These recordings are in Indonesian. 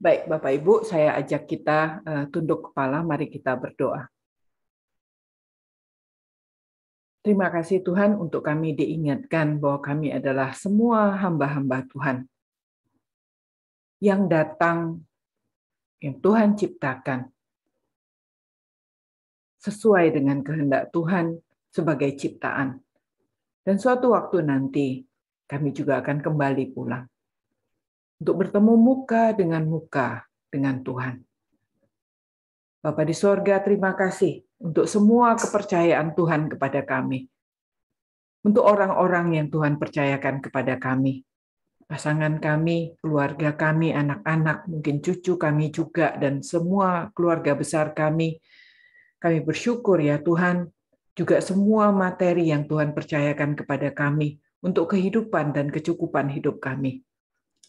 Baik, Bapak Ibu, saya ajak kita eh, tunduk kepala, mari kita berdoa. Terima kasih Tuhan untuk kami diingatkan bahwa kami adalah semua hamba-hamba Tuhan yang datang, yang Tuhan ciptakan sesuai dengan kehendak Tuhan sebagai ciptaan. Dan suatu waktu nanti kami juga akan kembali pulang untuk bertemu muka dengan muka dengan Tuhan. Bapak di sorga, terima kasih untuk semua kepercayaan Tuhan kepada kami. Untuk orang-orang yang Tuhan percayakan kepada kami. Pasangan kami, keluarga kami, anak-anak, mungkin cucu kami juga, dan semua keluarga besar kami. Kami bersyukur ya Tuhan, juga semua materi yang Tuhan percayakan kepada kami untuk kehidupan dan kecukupan hidup kami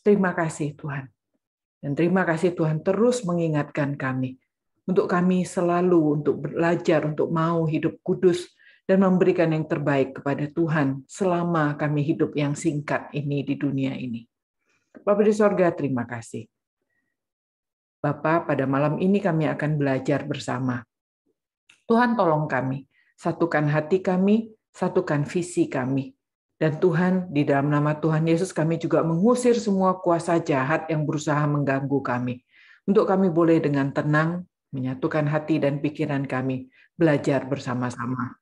terima kasih Tuhan. Dan terima kasih Tuhan terus mengingatkan kami untuk kami selalu untuk belajar untuk mau hidup kudus dan memberikan yang terbaik kepada Tuhan selama kami hidup yang singkat ini di dunia ini. Bapak di sorga, terima kasih. Bapak, pada malam ini kami akan belajar bersama. Tuhan tolong kami, satukan hati kami, satukan visi kami, dan Tuhan, di dalam nama Tuhan Yesus, kami juga mengusir semua kuasa jahat yang berusaha mengganggu kami. Untuk kami boleh dengan tenang menyatukan hati dan pikiran kami, belajar bersama-sama.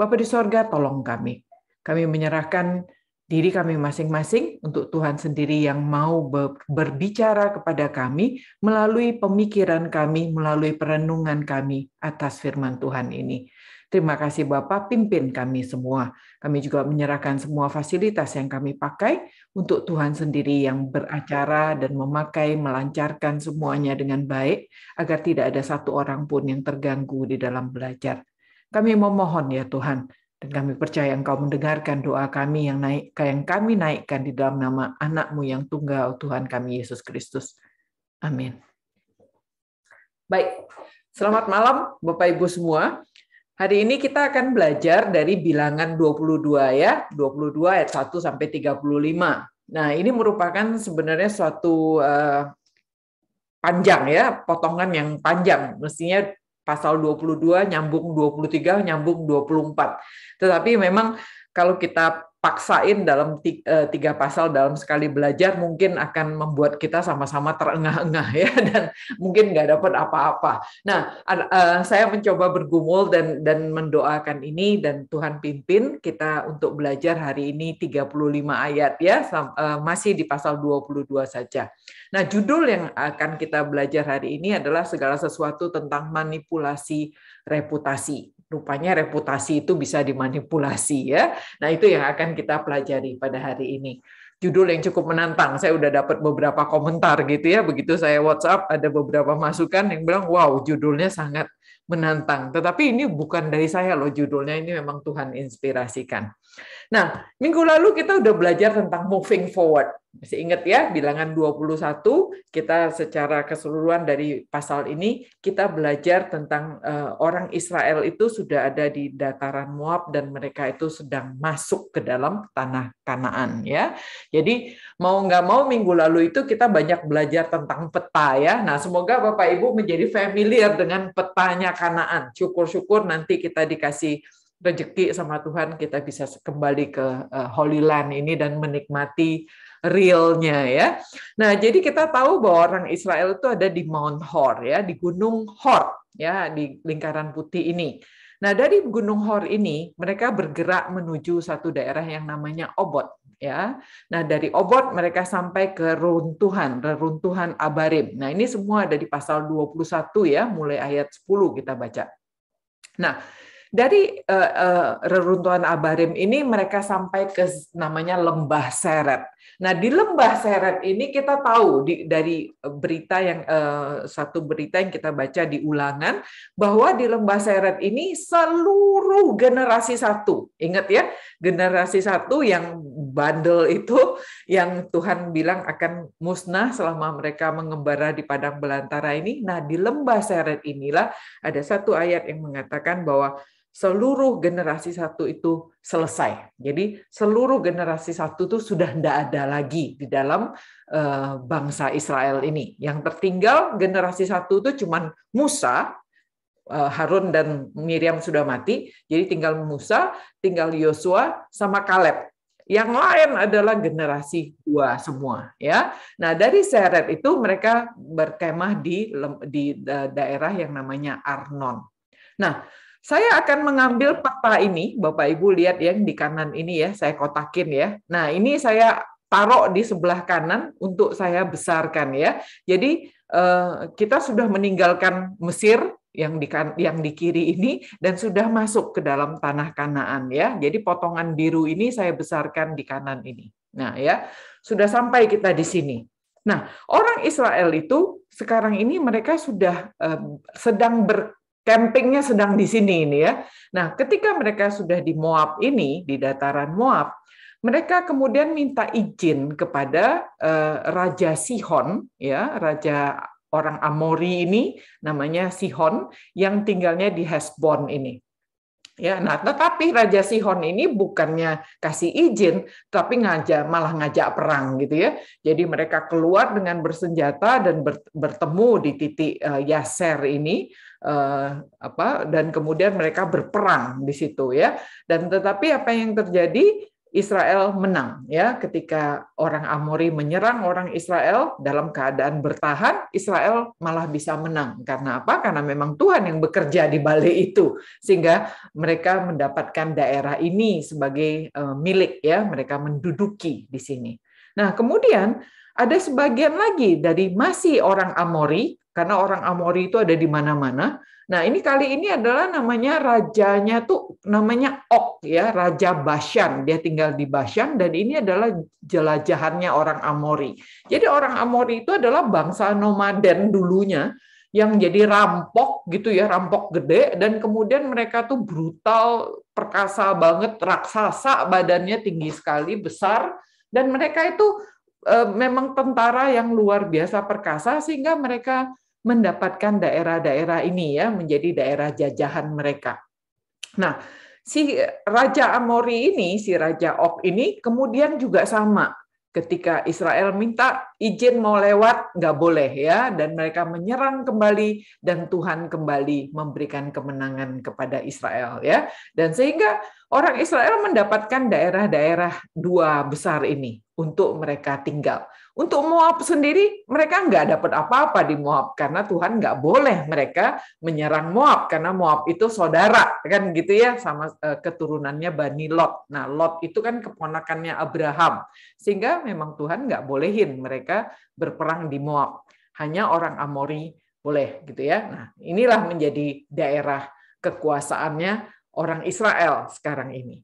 Bapak di sorga, tolong kami. Kami menyerahkan diri kami masing-masing untuk Tuhan sendiri yang mau berbicara kepada kami melalui pemikiran kami, melalui perenungan kami atas firman Tuhan ini. Terima kasih Bapak, pimpin kami semua. Kami juga menyerahkan semua fasilitas yang kami pakai untuk Tuhan sendiri yang beracara dan memakai, melancarkan semuanya dengan baik, agar tidak ada satu orang pun yang terganggu di dalam belajar. Kami memohon ya Tuhan, dan kami percaya Engkau mendengarkan doa kami yang naik yang kami naikkan di dalam nama anakmu yang tunggal Tuhan kami Yesus Kristus. Amin. Baik, selamat malam Bapak Ibu semua. Hari ini kita akan belajar dari bilangan 22 ya, 22 ayat 1 sampai 35. Nah, ini merupakan sebenarnya suatu uh, panjang ya, potongan yang panjang. Mestinya pasal 22 nyambung 23, nyambung 24. Tetapi memang kalau kita paksain dalam tiga, eh, tiga pasal dalam sekali belajar mungkin akan membuat kita sama-sama terengah-engah ya dan mungkin nggak dapat apa-apa. Nah, eh, saya mencoba bergumul dan dan mendoakan ini dan Tuhan pimpin kita untuk belajar hari ini 35 ayat ya eh, masih di pasal 22 saja. Nah, judul yang akan kita belajar hari ini adalah segala sesuatu tentang manipulasi reputasi rupanya reputasi itu bisa dimanipulasi ya. Nah, itu yang akan kita pelajari pada hari ini. Judul yang cukup menantang. Saya udah dapat beberapa komentar gitu ya. Begitu saya WhatsApp ada beberapa masukan yang bilang, "Wow, judulnya sangat menantang." Tetapi ini bukan dari saya loh judulnya, ini memang Tuhan inspirasikan. Nah, minggu lalu kita udah belajar tentang moving forward masih ingat ya bilangan 21 kita secara keseluruhan dari pasal ini kita belajar tentang uh, orang Israel itu sudah ada di dataran Moab dan mereka itu sedang masuk ke dalam tanah Kanaan ya. Jadi mau nggak mau minggu lalu itu kita banyak belajar tentang peta ya. Nah semoga Bapak Ibu menjadi familiar dengan petanya Kanaan. Syukur-syukur nanti kita dikasih rezeki sama Tuhan kita bisa kembali ke eh, Holy Land ini dan menikmati realnya ya. Nah, jadi kita tahu bahwa orang Israel itu ada di Mount Hor ya, di Gunung Hor ya, di lingkaran putih ini. Nah, dari Gunung Hor ini mereka bergerak menuju satu daerah yang namanya Obot ya. Nah, dari Obot mereka sampai ke runtuhan, reruntuhan Abarim. Nah, ini semua ada di pasal 21 ya, mulai ayat 10 kita baca. Nah, dari uh, uh, reruntuhan Abarim ini mereka sampai ke namanya lembah Seret Nah, di lembah seret ini kita tahu di, dari eh, berita yang eh, satu berita yang kita baca di ulangan bahwa di lembah seret ini seluruh generasi satu. Ingat ya, generasi satu yang bandel itu yang Tuhan bilang akan musnah selama mereka mengembara di padang belantara ini. Nah, di lembah seret inilah ada satu ayat yang mengatakan bahwa seluruh generasi satu itu selesai. Jadi seluruh generasi satu itu sudah tidak ada lagi di dalam uh, bangsa Israel ini. Yang tertinggal generasi satu itu cuma Musa, uh, Harun dan Miriam sudah mati, jadi tinggal Musa, tinggal Yosua sama Kaleb. Yang lain adalah generasi dua semua, ya. Nah dari Seret itu mereka berkemah di di eh, daerah yang namanya Arnon. Nah saya akan mengambil peta ini, Bapak Ibu lihat yang di kanan ini ya, saya kotakin ya. Nah, ini saya taruh di sebelah kanan untuk saya besarkan ya. Jadi eh, kita sudah meninggalkan Mesir yang di kan-, yang di kiri ini dan sudah masuk ke dalam tanah Kanaan ya. Jadi potongan biru ini saya besarkan di kanan ini. Nah, ya. Sudah sampai kita di sini. Nah, orang Israel itu sekarang ini mereka sudah eh, sedang ber, campingnya sedang di sini ini ya. Nah, ketika mereka sudah di Moab ini, di dataran Moab, mereka kemudian minta izin kepada uh, Raja Sihon, ya, Raja orang Amori ini, namanya Sihon, yang tinggalnya di Hesbon ini. Ya, nah tetapi Raja Sihon ini bukannya kasih izin, tapi ngajak malah ngajak perang gitu ya. Jadi mereka keluar dengan bersenjata dan bertemu di titik eh, Yaser ini eh, apa dan kemudian mereka berperang di situ ya dan tetapi apa yang terjadi Israel menang ya ketika orang Amori menyerang orang Israel dalam keadaan bertahan Israel malah bisa menang karena apa karena memang Tuhan yang bekerja di balik itu sehingga mereka mendapatkan daerah ini sebagai eh, milik ya mereka menduduki di sini nah kemudian ada sebagian lagi dari masih orang Amori karena orang Amori itu ada di mana-mana. Nah, ini kali ini adalah namanya rajanya tuh namanya Ok ya, Raja Bashan. Dia tinggal di Bashan dan ini adalah jelajahannya orang Amori. Jadi orang Amori itu adalah bangsa nomaden dulunya yang jadi rampok gitu ya, rampok gede dan kemudian mereka tuh brutal, perkasa banget, raksasa, badannya tinggi sekali, besar dan mereka itu eh, memang tentara yang luar biasa perkasa sehingga mereka mendapatkan daerah-daerah ini ya menjadi daerah jajahan mereka. Nah, si Raja Amori ini, si Raja Ok ini kemudian juga sama. Ketika Israel minta izin mau lewat, nggak boleh ya. Dan mereka menyerang kembali dan Tuhan kembali memberikan kemenangan kepada Israel ya. Dan sehingga orang Israel mendapatkan daerah-daerah dua besar ini untuk mereka tinggal. Untuk Moab sendiri, mereka nggak dapat apa-apa di Moab karena Tuhan nggak boleh mereka menyerang Moab karena Moab itu saudara kan gitu ya sama eh, keturunannya Bani Lot. Nah Lot itu kan keponakannya Abraham, sehingga memang Tuhan nggak bolehin mereka berperang di Moab. Hanya orang Amori boleh gitu ya. Nah inilah menjadi daerah kekuasaannya orang Israel sekarang ini.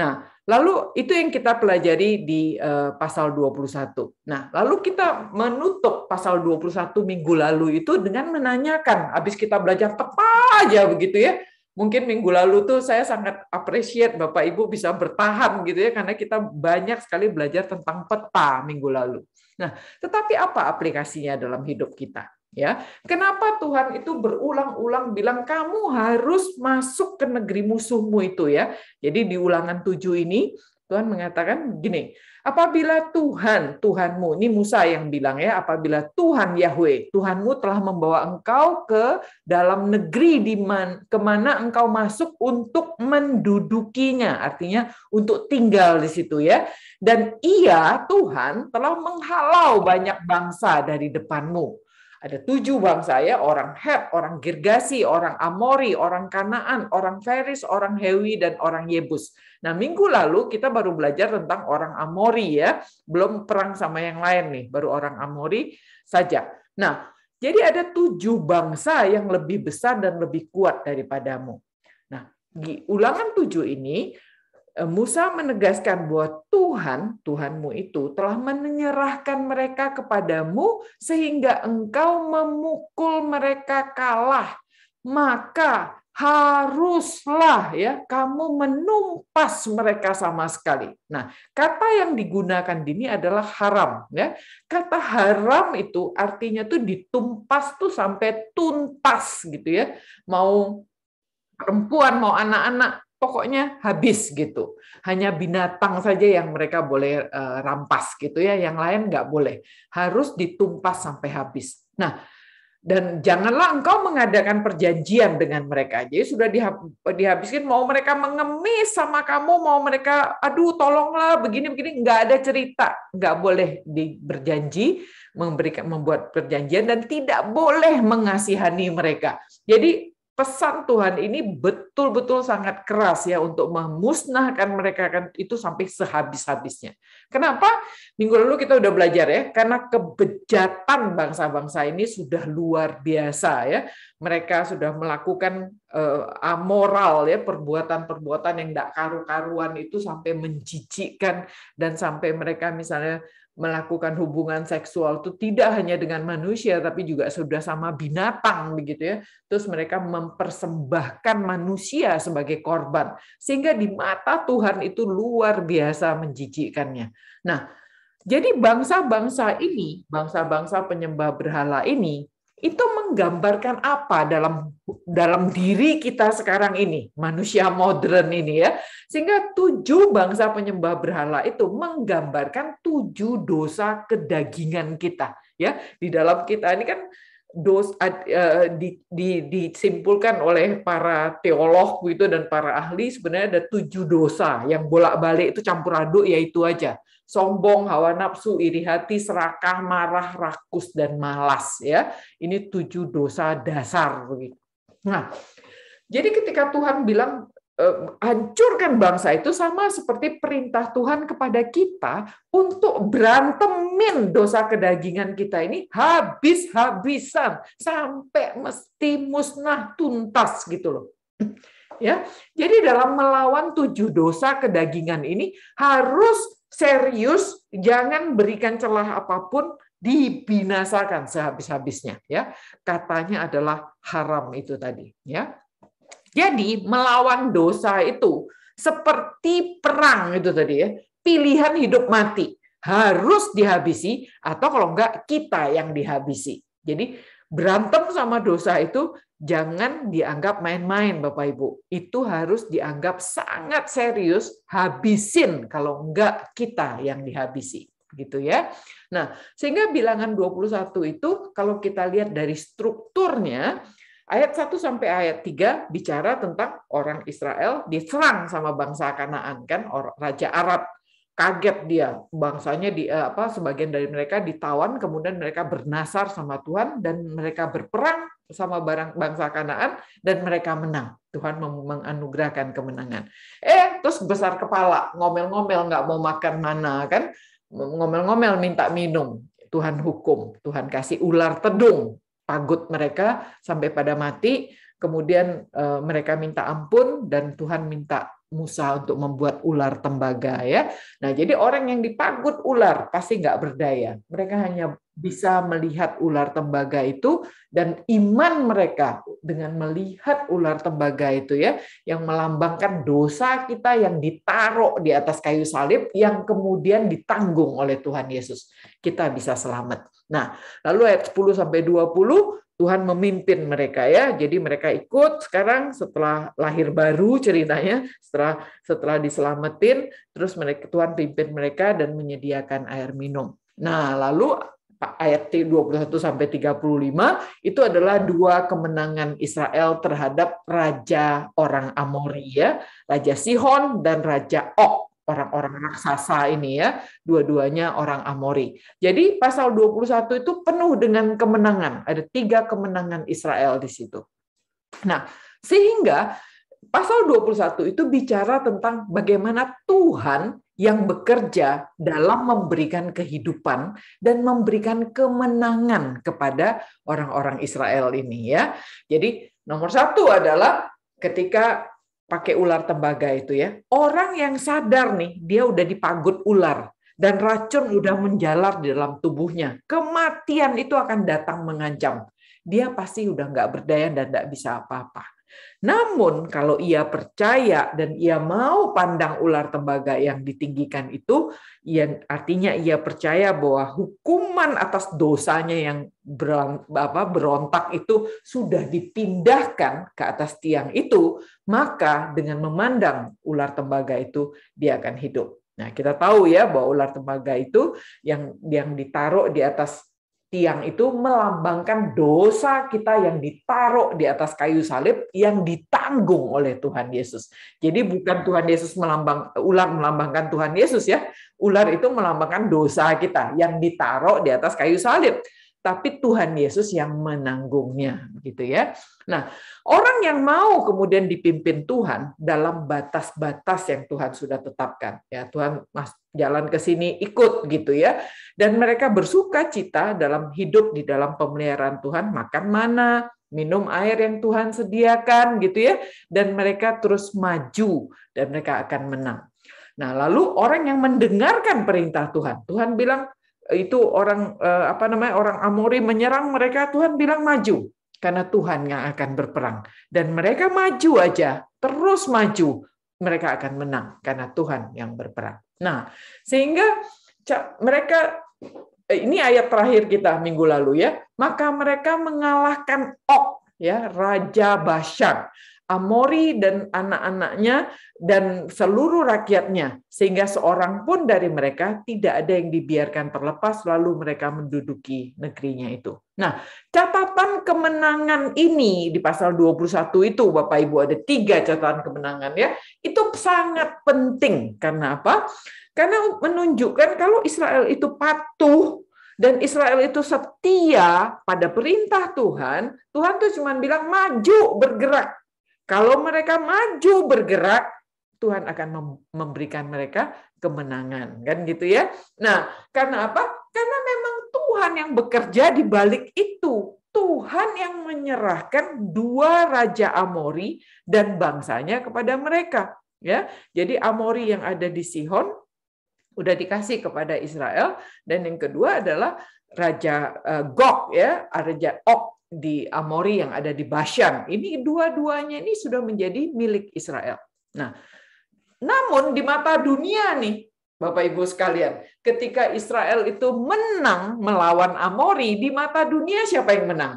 Nah Lalu itu yang kita pelajari di uh, pasal 21. Nah, lalu kita menutup pasal 21 minggu lalu itu dengan menanyakan, habis kita belajar tepat aja begitu ya. Mungkin minggu lalu tuh saya sangat appreciate Bapak Ibu bisa bertahan gitu ya karena kita banyak sekali belajar tentang peta minggu lalu. Nah, tetapi apa aplikasinya dalam hidup kita? Ya, kenapa Tuhan itu berulang-ulang bilang kamu harus masuk ke negeri musuhmu itu ya. Jadi di ulangan tujuh ini Tuhan mengatakan gini, apabila Tuhan, Tuhanmu, ini Musa yang bilang ya, apabila Tuhan Yahweh, Tuhanmu telah membawa engkau ke dalam negeri di man, kemana engkau masuk untuk mendudukinya, artinya untuk tinggal di situ ya. Dan ia, Tuhan, telah menghalau banyak bangsa dari depanmu ada tujuh bangsa ya, orang Het, orang Girgasi, orang Amori, orang Kanaan, orang Feris, orang Hewi, dan orang Yebus. Nah minggu lalu kita baru belajar tentang orang Amori ya, belum perang sama yang lain nih, baru orang Amori saja. Nah jadi ada tujuh bangsa yang lebih besar dan lebih kuat daripadamu. Nah di ulangan tujuh ini Eh, Musa menegaskan bahwa Tuhan, Tuhanmu itu telah menyerahkan mereka kepadamu sehingga engkau memukul mereka kalah. Maka haruslah ya kamu menumpas mereka sama sekali. Nah, kata yang digunakan dini adalah haram ya. Kata haram itu artinya tuh ditumpas tuh sampai tuntas gitu ya. Mau perempuan mau anak-anak pokoknya habis gitu. Hanya binatang saja yang mereka boleh eh, rampas gitu ya, yang lain nggak boleh. Harus ditumpas sampai habis. Nah, dan janganlah engkau mengadakan perjanjian dengan mereka. Jadi sudah dihabiskan, mau mereka mengemis sama kamu, mau mereka, aduh tolonglah begini-begini, nggak ada cerita, nggak boleh berjanji, membuat perjanjian dan tidak boleh mengasihani mereka. Jadi pesan Tuhan ini betul-betul sangat keras ya untuk memusnahkan mereka kan itu sampai sehabis-habisnya. Kenapa? Minggu lalu kita udah belajar ya, karena kebejatan bangsa-bangsa ini sudah luar biasa ya. Mereka sudah melakukan uh, amoral ya perbuatan-perbuatan yang tidak karu-karuan itu sampai menjijikkan dan sampai mereka misalnya melakukan hubungan seksual itu tidak hanya dengan manusia tapi juga sudah sama binatang begitu ya. Terus mereka mempersembahkan manusia sebagai korban sehingga di mata Tuhan itu luar biasa menjijikkannya. Nah, jadi bangsa-bangsa ini, bangsa-bangsa penyembah berhala ini itu menggambarkan apa dalam dalam diri kita sekarang ini manusia modern ini ya sehingga tujuh bangsa penyembah berhala itu menggambarkan tujuh dosa kedagingan kita ya di dalam kita ini kan dos eh, di, di, disimpulkan oleh para teolog itu dan para ahli sebenarnya ada tujuh dosa yang bolak-balik itu campur aduk yaitu aja sombong, hawa nafsu, iri hati, serakah, marah, rakus dan malas ya. Ini tujuh dosa dasar Nah, jadi ketika Tuhan bilang eh, hancurkan bangsa itu sama seperti perintah Tuhan kepada kita untuk berantemin dosa kedagingan kita ini habis-habisan sampai mesti musnah tuntas gitu loh. Ya. Jadi dalam melawan tujuh dosa kedagingan ini harus serius, jangan berikan celah apapun, dibinasakan sehabis-habisnya ya. Katanya adalah haram itu tadi ya. Jadi melawan dosa itu seperti perang itu tadi ya. Pilihan hidup mati harus dihabisi atau kalau enggak kita yang dihabisi. Jadi berantem sama dosa itu jangan dianggap main-main Bapak Ibu. Itu harus dianggap sangat serius, habisin kalau enggak kita yang dihabisi gitu ya. Nah, sehingga bilangan 21 itu kalau kita lihat dari strukturnya ayat 1 sampai ayat 3 bicara tentang orang Israel diserang sama bangsa Kanaan kan, raja Arab kaget dia bangsanya di eh, apa sebagian dari mereka ditawan kemudian mereka bernasar sama Tuhan dan mereka berperang sama barang bangsa Kanaan dan mereka menang Tuhan menganugerahkan kemenangan eh terus besar kepala ngomel-ngomel nggak mau makan mana kan ngomel-ngomel minta minum Tuhan hukum Tuhan kasih ular tedung pagut mereka sampai pada mati kemudian eh, mereka minta ampun dan Tuhan minta Musa untuk membuat ular tembaga ya. Nah jadi orang yang dipagut ular pasti nggak berdaya. Mereka hanya bisa melihat ular tembaga itu dan iman mereka dengan melihat ular tembaga itu ya yang melambangkan dosa kita yang ditaruh di atas kayu salib yang kemudian ditanggung oleh Tuhan Yesus. Kita bisa selamat. Nah, lalu ayat 10 sampai 20 Tuhan memimpin mereka ya. Jadi mereka ikut sekarang setelah lahir baru ceritanya, setelah setelah diselamatin, terus mereka Tuhan pimpin mereka dan menyediakan air minum. Nah, lalu ayat 21 sampai 35 itu adalah dua kemenangan Israel terhadap raja orang Amori ya, Raja Sihon dan Raja Og orang-orang raksasa ini ya, dua-duanya orang Amori. Jadi pasal 21 itu penuh dengan kemenangan, ada tiga kemenangan Israel di situ. Nah, sehingga pasal 21 itu bicara tentang bagaimana Tuhan yang bekerja dalam memberikan kehidupan dan memberikan kemenangan kepada orang-orang Israel ini ya. Jadi nomor satu adalah ketika pakai ular tembaga itu ya. Orang yang sadar nih, dia udah dipagut ular dan racun udah menjalar di dalam tubuhnya. Kematian itu akan datang mengancam. Dia pasti udah nggak berdaya dan nggak bisa apa-apa. Namun kalau ia percaya dan ia mau pandang ular tembaga yang ditinggikan itu, ia, artinya ia percaya bahwa hukuman atas dosanya yang berontak itu sudah dipindahkan ke atas tiang itu, maka dengan memandang ular tembaga itu dia akan hidup. Nah, kita tahu ya bahwa ular tembaga itu yang yang ditaruh di atas tiang itu melambangkan dosa kita yang ditaruh di atas kayu salib yang ditanggung oleh Tuhan Yesus. Jadi bukan Tuhan Yesus melambang ular melambangkan Tuhan Yesus ya. Ular itu melambangkan dosa kita yang ditaruh di atas kayu salib tapi Tuhan Yesus yang menanggungnya gitu ya. Nah, orang yang mau kemudian dipimpin Tuhan dalam batas-batas yang Tuhan sudah tetapkan. Ya, Tuhan Mas jalan ke sini ikut gitu ya. Dan mereka bersuka cita dalam hidup di dalam pemeliharaan Tuhan, makan mana, minum air yang Tuhan sediakan gitu ya dan mereka terus maju dan mereka akan menang. Nah, lalu orang yang mendengarkan perintah Tuhan, Tuhan bilang itu orang eh, apa namanya orang Amori menyerang mereka Tuhan bilang maju karena Tuhan yang akan berperang dan mereka maju aja terus maju mereka akan menang karena Tuhan yang berperang. Nah, sehingga mereka eh, ini ayat terakhir kita minggu lalu ya, maka mereka mengalahkan Ok ya raja Bashar. Amori dan anak-anaknya dan seluruh rakyatnya sehingga seorang pun dari mereka tidak ada yang dibiarkan terlepas lalu mereka menduduki negerinya itu. Nah, catatan kemenangan ini di pasal 21 itu Bapak Ibu ada tiga catatan kemenangan ya. Itu sangat penting karena apa? Karena menunjukkan kalau Israel itu patuh dan Israel itu setia pada perintah Tuhan, Tuhan tuh cuma bilang maju bergerak kalau mereka maju bergerak, Tuhan akan memberikan mereka kemenangan, kan gitu ya. Nah, karena apa? Karena memang Tuhan yang bekerja di balik itu. Tuhan yang menyerahkan dua raja Amori dan bangsanya kepada mereka, ya. Jadi Amori yang ada di Sihon udah dikasih kepada Israel dan yang kedua adalah raja eh, Gog ya, raja Og di Amori yang ada di Bashan. Ini dua-duanya ini sudah menjadi milik Israel. Nah, namun di mata dunia nih, Bapak Ibu sekalian, ketika Israel itu menang melawan Amori, di mata dunia siapa yang menang?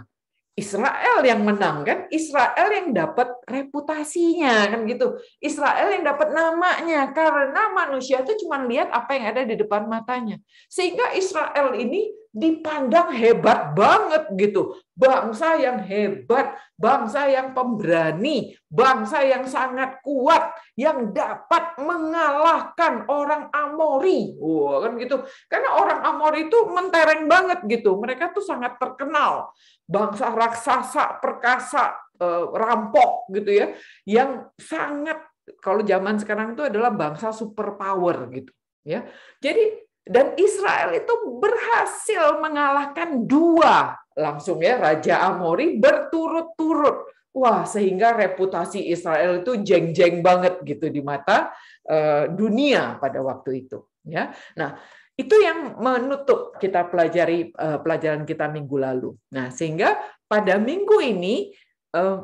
Israel yang menang kan Israel yang dapat reputasinya kan gitu Israel yang dapat namanya karena manusia itu cuma lihat apa yang ada di depan matanya sehingga Israel ini dipandang hebat banget gitu. Bangsa yang hebat, bangsa yang pemberani, bangsa yang sangat kuat, yang dapat mengalahkan orang Amori. Wah, kan gitu. Karena orang Amori itu mentereng banget gitu. Mereka tuh sangat terkenal. Bangsa raksasa, perkasa, eh, rampok gitu ya, yang sangat kalau zaman sekarang itu adalah bangsa superpower gitu ya. Jadi dan Israel itu berhasil mengalahkan dua langsung ya Raja Amori berturut-turut. Wah, sehingga reputasi Israel itu jeng-jeng banget gitu di mata eh, dunia pada waktu itu, ya. Nah, itu yang menutup kita pelajari eh, pelajaran kita minggu lalu. Nah, sehingga pada minggu ini eh,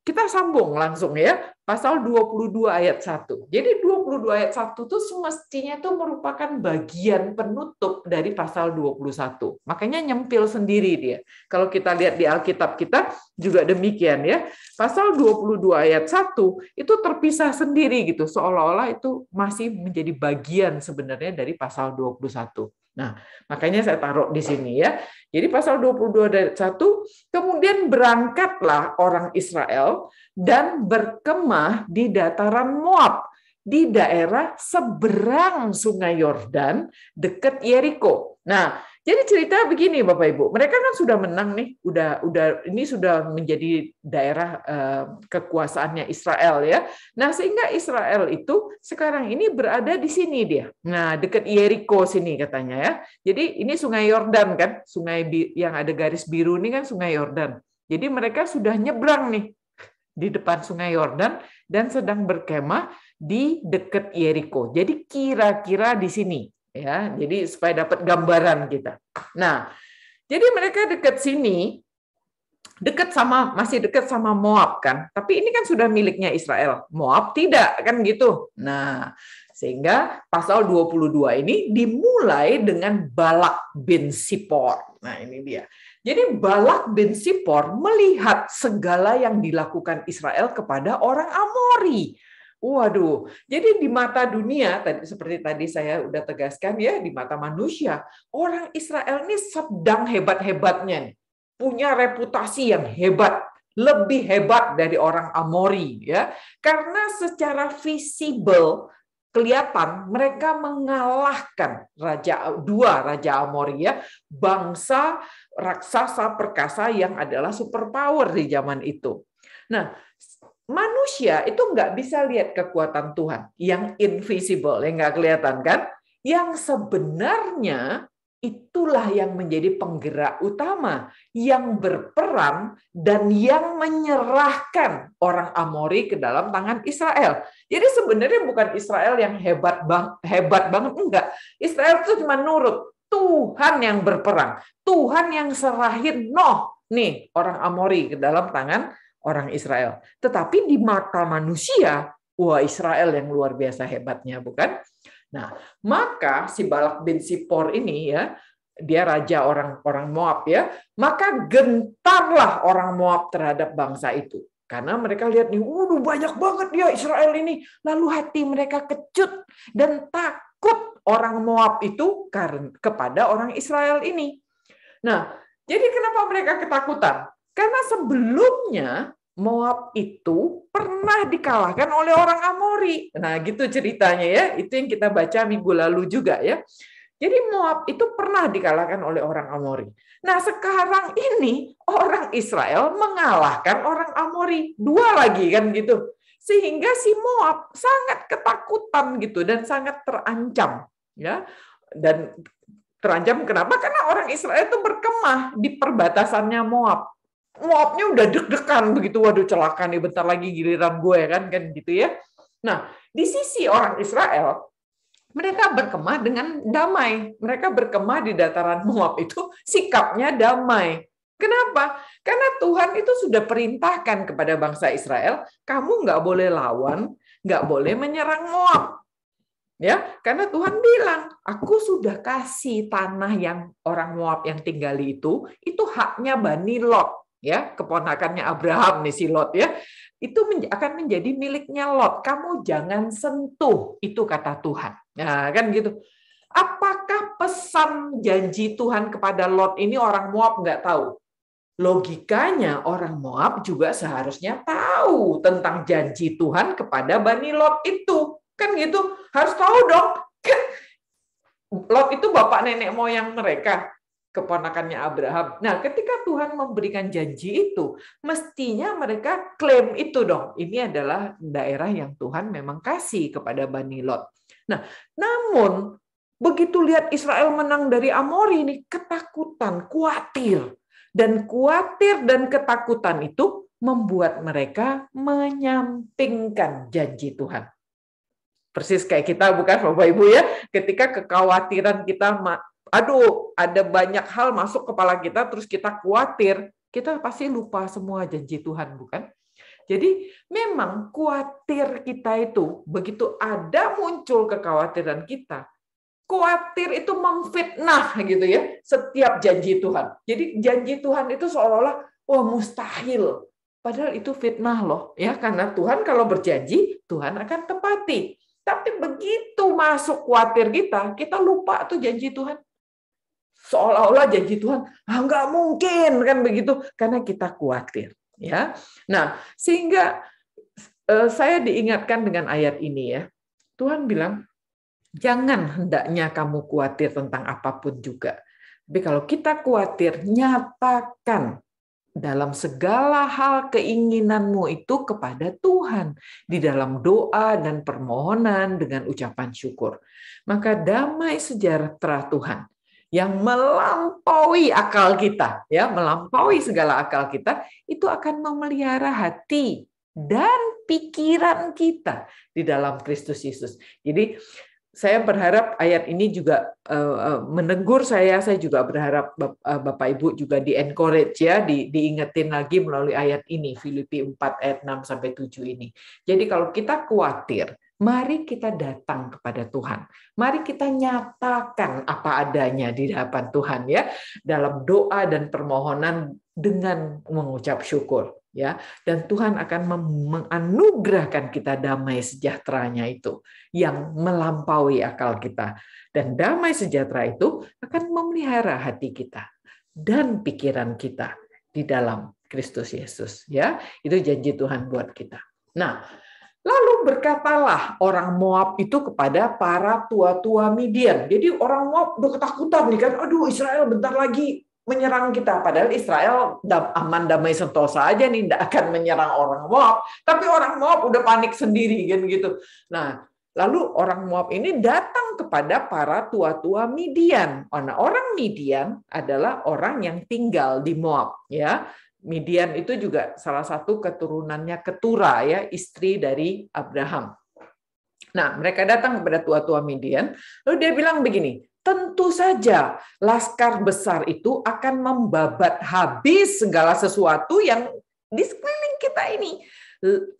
kita sambung langsung ya pasal 22 ayat 1. Jadi 22 ayat 1 itu semestinya itu merupakan bagian penutup dari pasal 21. Makanya nyempil sendiri dia. Kalau kita lihat di Alkitab kita juga demikian ya. Pasal 22 ayat 1 itu terpisah sendiri gitu, seolah-olah itu masih menjadi bagian sebenarnya dari pasal 21. Nah, makanya saya taruh di sini ya. Jadi pasal 22 ayat 1, kemudian berangkatlah orang Israel dan berkemah di dataran Moab di daerah seberang Sungai Yordan dekat Yeriko. Nah, jadi cerita begini Bapak Ibu, mereka kan sudah menang nih, udah udah ini sudah menjadi daerah eh, kekuasaannya Israel ya. Nah, sehingga Israel itu sekarang ini berada di sini dia. Nah, dekat Yeriko sini katanya ya. Jadi ini Sungai Yordan kan, sungai yang ada garis biru ini kan Sungai Yordan. Jadi mereka sudah nyebrang nih di depan Sungai Yordan dan sedang berkemah di dekat Yeriko. Jadi kira-kira di sini ya. Jadi supaya dapat gambaran kita. Nah, jadi mereka dekat sini dekat sama masih dekat sama Moab kan. Tapi ini kan sudah miliknya Israel. Moab tidak kan gitu. Nah, sehingga pasal 22 ini dimulai dengan Balak bin Sipor. Nah, ini dia. Jadi Balak bin Sipor melihat segala yang dilakukan Israel kepada orang Amori. Waduh, jadi di mata dunia, tadi seperti tadi saya udah tegaskan ya, di mata manusia, orang Israel ini sedang hebat-hebatnya, punya reputasi yang hebat, lebih hebat dari orang Amori ya, karena secara visible kelihatan mereka mengalahkan raja dua raja Amori ya bangsa raksasa perkasa yang adalah superpower di zaman itu. Nah, manusia itu nggak bisa lihat kekuatan Tuhan yang invisible, yang nggak kelihatan kan? Yang sebenarnya itulah yang menjadi penggerak utama, yang berperan dan yang menyerahkan orang Amori ke dalam tangan Israel. Jadi sebenarnya bukan Israel yang hebat bang, hebat banget enggak. Israel itu cuma nurut. Tuhan yang berperang, Tuhan yang serahin Noh nih orang Amori ke dalam tangan orang Israel. Tetapi di mata manusia, wah Israel yang luar biasa hebatnya, bukan? Nah, maka si Balak bin Sipor ini ya, dia raja orang orang Moab ya, maka gentarlah orang Moab terhadap bangsa itu. Karena mereka lihat nih, waduh banyak banget dia Israel ini. Lalu hati mereka kecut dan takut orang Moab itu karena kepada orang Israel ini. Nah, jadi kenapa mereka ketakutan? Karena sebelumnya Moab itu pernah dikalahkan oleh orang Amori. Nah, gitu ceritanya ya. Itu yang kita baca minggu lalu juga ya. Jadi Moab itu pernah dikalahkan oleh orang Amori. Nah, sekarang ini orang Israel mengalahkan orang Amori. Dua lagi kan gitu. Sehingga si Moab sangat ketakutan gitu dan sangat terancam ya. Dan terancam kenapa? Karena orang Israel itu berkemah di perbatasannya Moab muapnya udah deg-degan begitu waduh celaka nih bentar lagi giliran gue ya kan kan gitu ya nah di sisi orang Israel mereka berkemah dengan damai mereka berkemah di dataran Moab itu sikapnya damai Kenapa? Karena Tuhan itu sudah perintahkan kepada bangsa Israel, kamu nggak boleh lawan, nggak boleh menyerang Moab. Ya, karena Tuhan bilang, aku sudah kasih tanah yang orang Moab yang tinggali itu, itu haknya Bani Lot ya keponakannya Abraham nih si Lot ya itu akan menjadi miliknya Lot kamu jangan sentuh itu kata Tuhan nah kan gitu apakah pesan janji Tuhan kepada Lot ini orang Moab nggak tahu logikanya orang Moab juga seharusnya tahu tentang janji Tuhan kepada Bani Lot itu kan gitu harus tahu dong Lot itu bapak nenek moyang mereka keponakannya Abraham. Nah, ketika Tuhan memberikan janji itu, mestinya mereka klaim itu dong. Ini adalah daerah yang Tuhan memang kasih kepada Bani Lot. Nah, namun begitu lihat Israel menang dari Amori ini, ketakutan, khawatir. Dan khawatir dan ketakutan itu membuat mereka menyampingkan janji Tuhan persis kayak kita bukan Bapak Ibu ya ketika kekhawatiran kita aduh ada banyak hal masuk kepala kita terus kita khawatir, kita pasti lupa semua janji Tuhan, bukan? Jadi memang khawatir kita itu begitu ada muncul kekhawatiran kita, khawatir itu memfitnah gitu ya setiap janji Tuhan. Jadi janji Tuhan itu seolah-olah wah mustahil. Padahal itu fitnah loh ya karena Tuhan kalau berjanji Tuhan akan tepati. Tapi begitu masuk khawatir kita, kita lupa tuh janji Tuhan seolah-olah janji Tuhan ah, nggak mungkin kan begitu karena kita khawatir ya nah sehingga eh, saya diingatkan dengan ayat ini ya Tuhan bilang jangan hendaknya kamu khawatir tentang apapun juga tapi kalau kita khawatir nyatakan dalam segala hal keinginanmu itu kepada Tuhan di dalam doa dan permohonan dengan ucapan syukur maka damai sejahtera Tuhan yang melampaui akal kita, ya, melampaui segala akal kita, itu akan memelihara hati dan pikiran kita di dalam Kristus Yesus. Jadi saya berharap ayat ini juga eh, eh, menegur saya. Saya juga berharap eh, Bapak Ibu juga di encourage ya, di, diingetin lagi melalui ayat ini Filipi 4 ayat 6 sampai 7 ini. Jadi kalau kita khawatir Mari kita datang kepada Tuhan. Mari kita nyatakan apa adanya di hadapan Tuhan ya dalam doa dan permohonan dengan mengucap syukur ya dan Tuhan akan menganugerahkan kita damai sejahteranya itu yang melampaui akal kita dan damai sejahtera itu akan memelihara hati kita dan pikiran kita di dalam Kristus Yesus ya itu janji Tuhan buat kita nah Lalu berkatalah orang Moab itu kepada para tua-tua Midian. Jadi orang Moab udah ketakutan nih kan, aduh Israel bentar lagi menyerang kita. Padahal Israel aman damai sentosa aja nih, tidak akan menyerang orang Moab. Tapi orang Moab udah panik sendiri kan gitu. Nah, lalu orang Moab ini datang kepada para tua-tua Midian. Nah, orang Midian adalah orang yang tinggal di Moab ya. Midian itu juga salah satu keturunannya Ketura ya, istri dari Abraham. Nah, mereka datang kepada tua-tua Midian, lalu dia bilang begini, tentu saja laskar besar itu akan membabat habis segala sesuatu yang di sekeliling kita ini.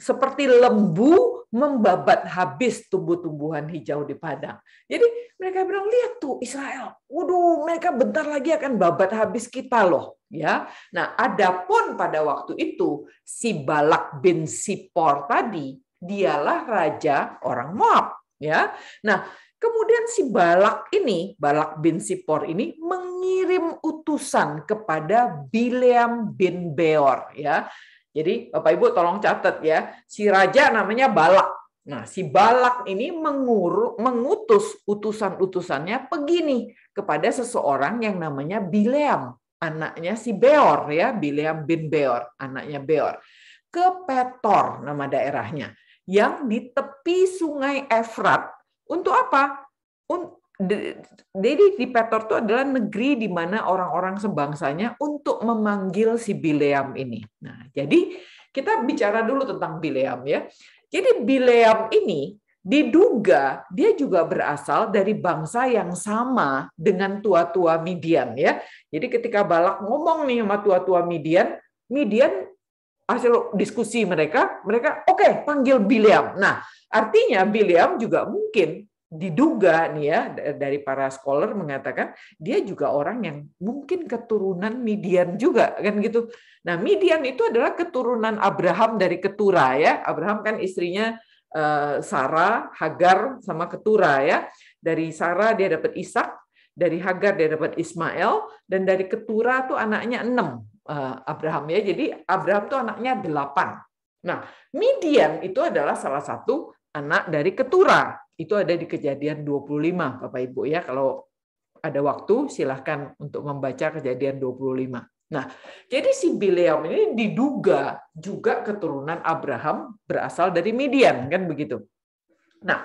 Seperti lembu membabat habis tumbuh-tumbuhan hijau di padang. Jadi mereka bilang, lihat tuh Israel, waduh mereka bentar lagi akan babat habis kita loh. ya. Nah adapun pada waktu itu si Balak bin Sipor tadi, dialah raja orang Moab. ya. Nah kemudian si Balak ini, Balak bin Sipor ini mengirim utusan kepada Bileam bin Beor. ya. Jadi Bapak Ibu tolong catat ya, si raja namanya Balak. Nah, si Balak ini mengur, mengutus utusan-utusannya begini kepada seseorang yang namanya Bileam, anaknya si Beor ya, Bileam bin Beor, anaknya Beor. Ke Petor nama daerahnya, yang di tepi sungai Efrat untuk apa? jadi di Petor itu adalah negeri di mana orang-orang sebangsanya untuk memanggil si Bileam ini. Nah, jadi kita bicara dulu tentang Bileam ya. Jadi Bileam ini diduga dia juga berasal dari bangsa yang sama dengan tua-tua Midian ya. Jadi ketika Balak ngomong nih sama tua-tua Midian, Midian hasil diskusi mereka, mereka oke okay, panggil Bileam. Nah, artinya Bileam juga mungkin diduga nih ya dari para scholar mengatakan dia juga orang yang mungkin keturunan Midian juga kan gitu. Nah, Midian itu adalah keturunan Abraham dari Ketura ya. Abraham kan istrinya eh, Sarah, Hagar sama Ketura ya. Dari Sarah dia dapat Ishak, dari Hagar dia dapat Ismail dan dari Ketura tuh anaknya enam eh, Abraham ya. Jadi Abraham tuh anaknya delapan. Nah, Midian itu adalah salah satu anak dari Ketura. Itu ada di kejadian 25, Bapak Ibu ya. Kalau ada waktu silahkan untuk membaca kejadian 25. Nah, jadi si Bileam ini diduga juga keturunan Abraham berasal dari Midian, kan begitu. Nah,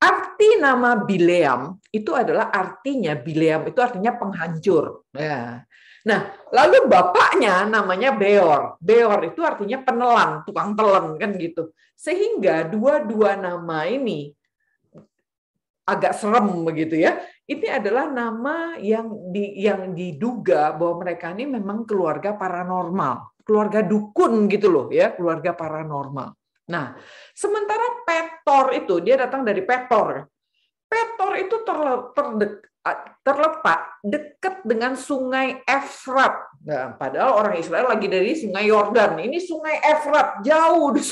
arti nama Bileam itu adalah artinya Bileam itu artinya penghancur. Ya. Nah, lalu bapaknya namanya Beor. Beor itu artinya penelan, tukang telan kan gitu. Sehingga dua-dua nama ini agak serem begitu ya. Ini adalah nama yang di, yang diduga bahwa mereka ini memang keluarga paranormal, keluarga dukun gitu loh ya, keluarga paranormal. Nah, sementara Petor itu dia datang dari Petor. Petor itu ter, terletak dekat dengan sungai Efrat. Nah, padahal orang Israel lagi dari sungai Yordan. Ini sungai Efrat jauh di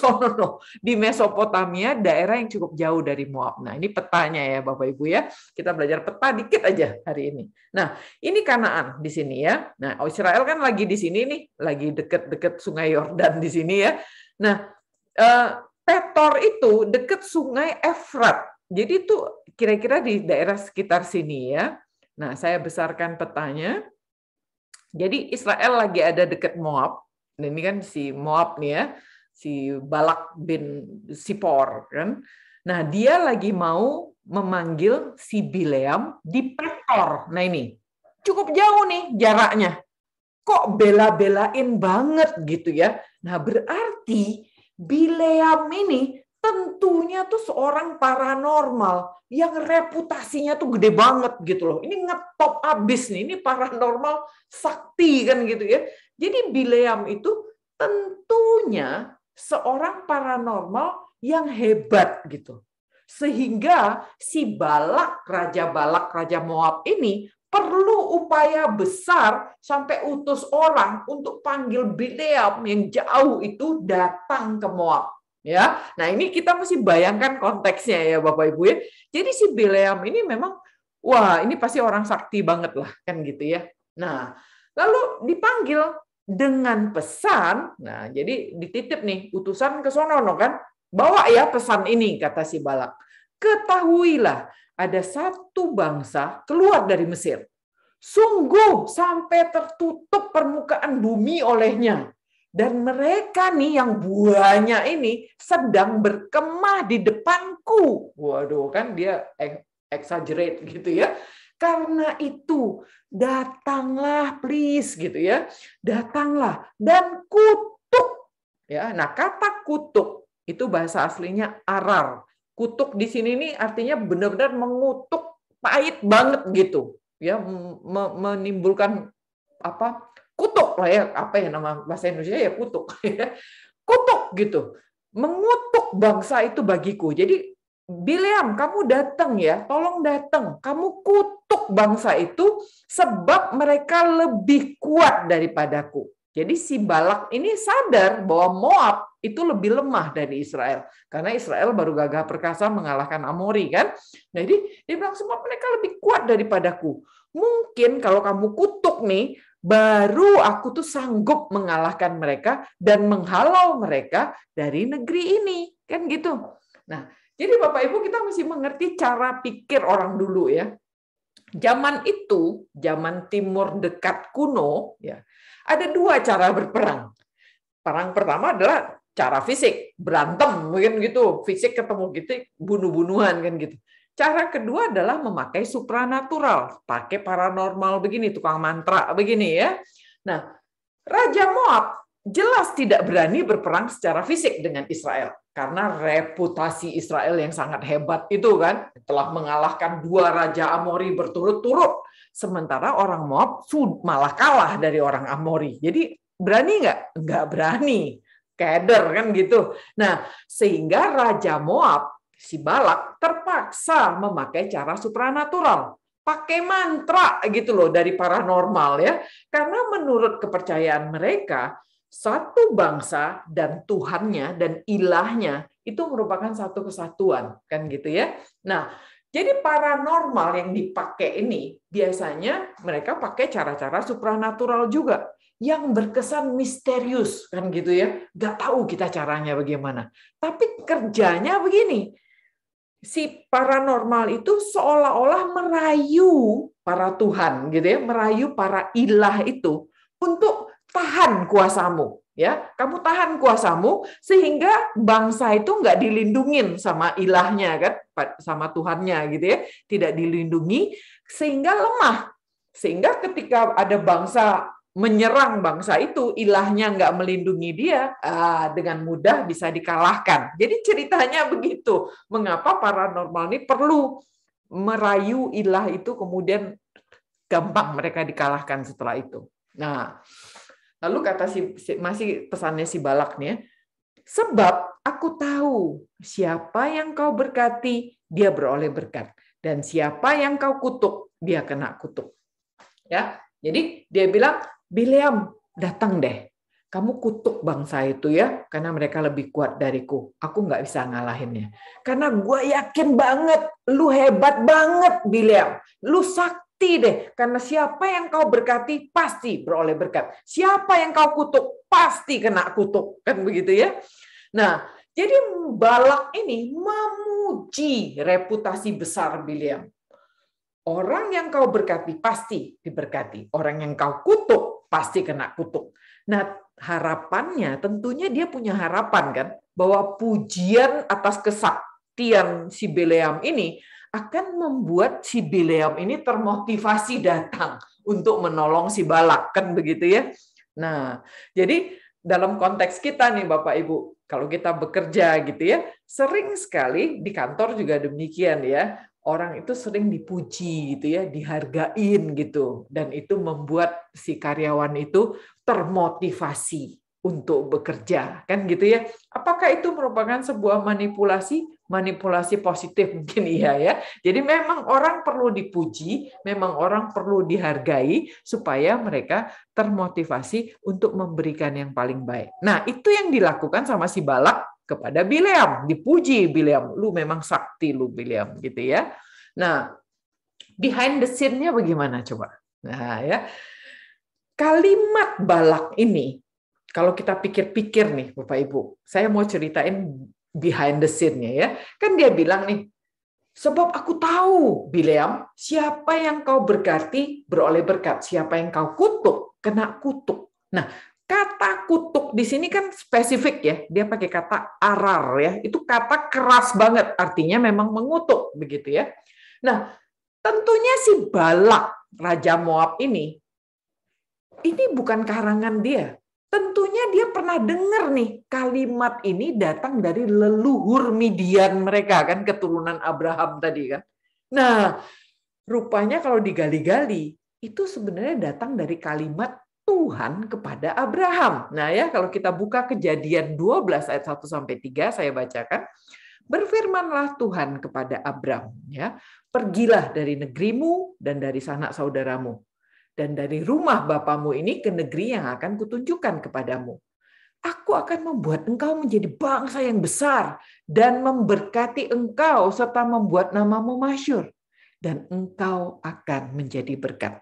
di Mesopotamia, daerah yang cukup jauh dari Moab. Nah, ini petanya ya Bapak Ibu ya. Kita belajar peta dikit aja hari ini. Nah, ini Kanaan di sini ya. Nah, oh, Israel kan lagi di sini nih, lagi dekat-dekat sungai Yordan di sini ya. Nah, eh, Petor itu dekat sungai Efrat. Jadi itu kira-kira di daerah sekitar sini ya. Nah, saya besarkan petanya. Jadi Israel lagi ada dekat Moab. Nah, ini kan si Moab nih ya, si Balak bin Sipor kan. Nah, dia lagi mau memanggil si Bileam di Petor. Nah, ini cukup jauh nih jaraknya. Kok bela-belain banget gitu ya. Nah, berarti Bileam ini tentunya tuh seorang paranormal yang reputasinya tuh gede banget gitu loh. Ini ngetop abis nih, ini paranormal sakti kan gitu ya. Jadi Bileam itu tentunya seorang paranormal yang hebat gitu. Sehingga si Balak, Raja Balak, Raja Moab ini perlu upaya besar sampai utus orang untuk panggil Bileam yang jauh itu datang ke Moab ya. Nah, ini kita mesti bayangkan konteksnya ya Bapak Ibu ya. Jadi si Bileam ini memang wah, ini pasti orang sakti banget lah kan gitu ya. Nah, lalu dipanggil dengan pesan. Nah, jadi dititip nih utusan ke sonono kan. Bawa ya pesan ini kata si Balak. Ketahuilah ada satu bangsa keluar dari Mesir. Sungguh sampai tertutup permukaan bumi olehnya. Dan mereka nih yang buahnya ini sedang berkemah di depanku. Waduh, kan dia exaggerate gitu ya. Karena itu, datanglah please gitu ya. Datanglah dan kutuk ya. Nah, kata kutuk itu bahasa aslinya arar. Kutuk di sini ini artinya benar-benar mengutuk pahit banget gitu ya menimbulkan apa kutuk lah ya apa ya nama bahasa Indonesia ya kutuk ya. kutuk gitu mengutuk bangsa itu bagiku jadi Biliam kamu datang ya tolong datang kamu kutuk bangsa itu sebab mereka lebih kuat daripadaku jadi si Balak ini sadar bahwa Moab itu lebih lemah dari Israel. Karena Israel baru gagah perkasa mengalahkan Amori kan. Jadi dia bilang semua mereka lebih kuat daripadaku. Mungkin kalau kamu kutuk nih, baru aku tuh sanggup mengalahkan mereka dan menghalau mereka dari negeri ini kan gitu nah jadi bapak ibu kita mesti mengerti cara pikir orang dulu ya zaman itu zaman timur dekat kuno ya ada dua cara berperang perang pertama adalah cara fisik berantem mungkin gitu fisik ketemu gitu bunuh-bunuhan kan gitu Cara kedua adalah memakai supranatural, pakai paranormal begini, tukang mantra begini ya. Nah, Raja Moab jelas tidak berani berperang secara fisik dengan Israel karena reputasi Israel yang sangat hebat itu kan telah mengalahkan dua raja Amori berturut-turut sementara orang Moab malah kalah dari orang Amori jadi berani nggak nggak berani keder kan gitu nah sehingga raja Moab si Balak terpaksa memakai cara supranatural, pakai mantra gitu loh dari paranormal ya. Karena menurut kepercayaan mereka, satu bangsa dan Tuhannya dan ilahnya itu merupakan satu kesatuan kan gitu ya. Nah, jadi paranormal yang dipakai ini biasanya mereka pakai cara-cara supranatural juga yang berkesan misterius kan gitu ya. Gak tahu kita caranya bagaimana. Tapi kerjanya begini, si paranormal itu seolah-olah merayu para Tuhan gitu ya, merayu para ilah itu untuk tahan kuasamu ya kamu tahan kuasamu sehingga bangsa itu nggak dilindungin sama ilahnya kan sama Tuhannya gitu ya tidak dilindungi sehingga lemah sehingga ketika ada bangsa menyerang bangsa itu, ilahnya nggak melindungi dia, ah, dengan mudah bisa dikalahkan. Jadi ceritanya begitu. Mengapa paranormal ini perlu merayu ilah itu kemudian gampang mereka dikalahkan setelah itu. Nah, lalu kata si, si masih pesannya si Balak nih, ya, sebab aku tahu siapa yang kau berkati, dia beroleh berkat, dan siapa yang kau kutuk, dia kena kutuk. Ya, jadi dia bilang Bileam, datang deh. Kamu kutuk bangsa itu ya, karena mereka lebih kuat dariku. Aku nggak bisa ngalahinnya. Karena gue yakin banget, lu hebat banget, Bileam. Lu sakti deh, karena siapa yang kau berkati pasti beroleh berkat. Siapa yang kau kutuk pasti kena kutuk, kan begitu ya. Nah, jadi Balak ini memuji reputasi besar Bileam. Orang yang kau berkati pasti diberkati. Orang yang kau kutuk pasti kena kutuk. Nah, harapannya tentunya dia punya harapan kan bahwa pujian atas kesaktian si Bileam ini akan membuat si Bileam ini termotivasi datang untuk menolong si Balak kan begitu ya. Nah, jadi dalam konteks kita nih Bapak Ibu, kalau kita bekerja gitu ya, sering sekali di kantor juga demikian ya orang itu sering dipuji gitu ya, dihargain gitu dan itu membuat si karyawan itu termotivasi untuk bekerja kan gitu ya. Apakah itu merupakan sebuah manipulasi? Manipulasi positif mungkin iya ya. Jadi memang orang perlu dipuji, memang orang perlu dihargai supaya mereka termotivasi untuk memberikan yang paling baik. Nah, itu yang dilakukan sama si Balak kepada Bileam, dipuji Bileam, lu memang sakti lu Bileam gitu ya. Nah, behind the scene-nya bagaimana coba? Nah, ya. Kalimat balak ini kalau kita pikir-pikir nih Bapak Ibu, saya mau ceritain behind the scene-nya ya. Kan dia bilang nih, Sebab aku tahu, Bileam, siapa yang kau berkati beroleh berkat, siapa yang kau kutuk kena kutuk. Nah, Kata kutuk di sini kan spesifik ya, dia pakai kata arar ya. Itu kata keras banget, artinya memang mengutuk begitu ya. Nah, tentunya si Balak Raja Moab ini ini bukan karangan dia. Tentunya dia pernah dengar nih kalimat ini datang dari leluhur Midian mereka kan keturunan Abraham tadi kan. Nah, rupanya kalau digali-gali itu sebenarnya datang dari kalimat Tuhan kepada Abraham. Nah, ya kalau kita buka Kejadian 12 ayat 1 sampai 3 saya bacakan. Berfirmanlah Tuhan kepada Abraham, ya, pergilah dari negerimu dan dari sanak saudaramu dan dari rumah bapamu ini ke negeri yang akan kutunjukkan kepadamu. Aku akan membuat engkau menjadi bangsa yang besar dan memberkati engkau serta membuat namamu masyur dan engkau akan menjadi berkat.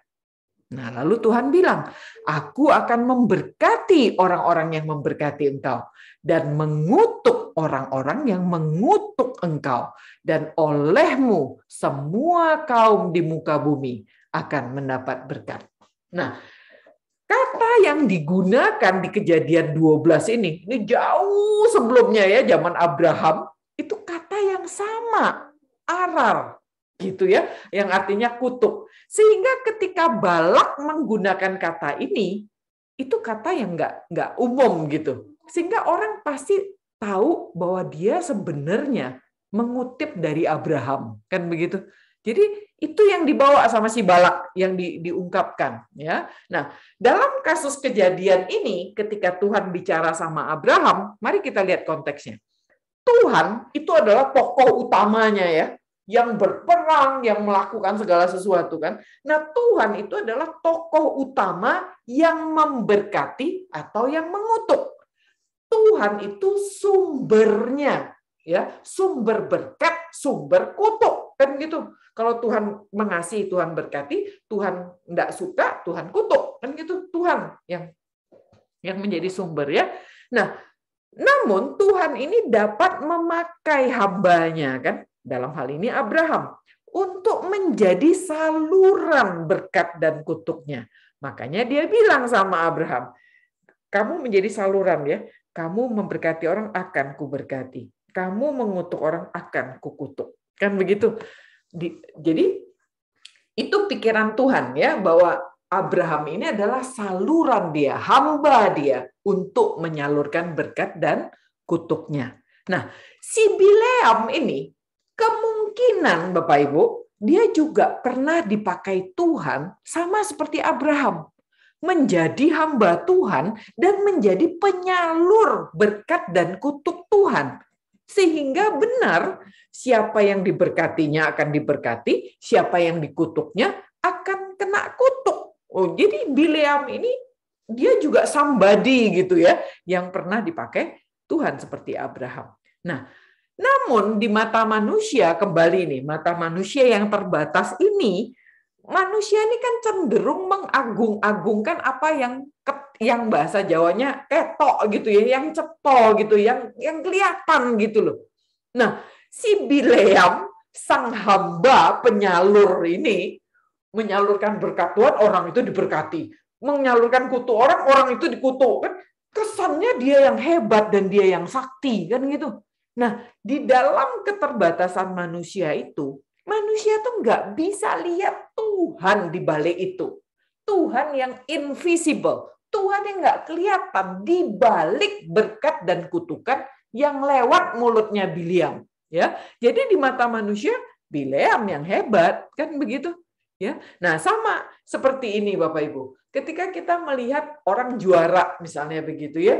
Nah, lalu Tuhan bilang, "Aku akan memberkati orang-orang yang memberkati engkau dan mengutuk orang-orang yang mengutuk engkau dan olehmu semua kaum di muka bumi akan mendapat berkat." Nah, kata yang digunakan di kejadian 12 ini, ini jauh sebelumnya ya zaman Abraham, itu kata yang sama, arar gitu ya, yang artinya kutuk. Sehingga ketika Balak menggunakan kata ini, itu kata yang nggak nggak umum gitu. Sehingga orang pasti tahu bahwa dia sebenarnya mengutip dari Abraham, kan begitu. Jadi itu yang dibawa sama si Balak yang di, diungkapkan ya. Nah, dalam kasus kejadian ini ketika Tuhan bicara sama Abraham, mari kita lihat konteksnya. Tuhan itu adalah pokok utamanya ya yang berperang, yang melakukan segala sesuatu kan. Nah, Tuhan itu adalah tokoh utama yang memberkati atau yang mengutuk. Tuhan itu sumbernya ya, sumber berkat, sumber kutuk kan gitu. Kalau Tuhan mengasihi, Tuhan berkati, Tuhan tidak suka, Tuhan kutuk kan gitu. Tuhan yang yang menjadi sumber ya. Nah, namun Tuhan ini dapat memakai hambanya kan dalam hal ini Abraham, untuk menjadi saluran berkat dan kutuknya. Makanya dia bilang sama Abraham, kamu menjadi saluran ya, kamu memberkati orang akan kuberkati, kamu mengutuk orang akan kukutuk. Kan begitu. Jadi itu pikiran Tuhan ya bahwa Abraham ini adalah saluran dia, hamba dia untuk menyalurkan berkat dan kutuknya. Nah, si Bileam ini Kemungkinan Bapak Ibu, dia juga pernah dipakai Tuhan sama seperti Abraham menjadi hamba Tuhan dan menjadi penyalur berkat dan kutuk Tuhan. Sehingga benar siapa yang diberkatinya akan diberkati, siapa yang dikutuknya akan kena kutuk. Oh, jadi Bileam ini dia juga sambadi gitu ya yang pernah dipakai Tuhan seperti Abraham. Nah, namun di mata manusia kembali nih, mata manusia yang terbatas ini, manusia ini kan cenderung mengagung-agungkan apa yang ke, yang bahasa Jawanya ketok gitu ya, yang cepol gitu, yang yang kelihatan gitu loh. Nah, si Bileam sang hamba penyalur ini menyalurkan berkat Tuhan, orang itu diberkati. Menyalurkan kutu orang, orang itu dikutuk. Kan kesannya dia yang hebat dan dia yang sakti kan gitu. Nah, di dalam keterbatasan manusia itu, manusia tuh nggak bisa lihat Tuhan di balik itu. Tuhan yang invisible, Tuhan yang nggak kelihatan di balik berkat dan kutukan yang lewat mulutnya Biliam. Ya, jadi di mata manusia Bileam yang hebat kan begitu ya nah sama seperti ini bapak ibu ketika kita melihat orang juara misalnya begitu ya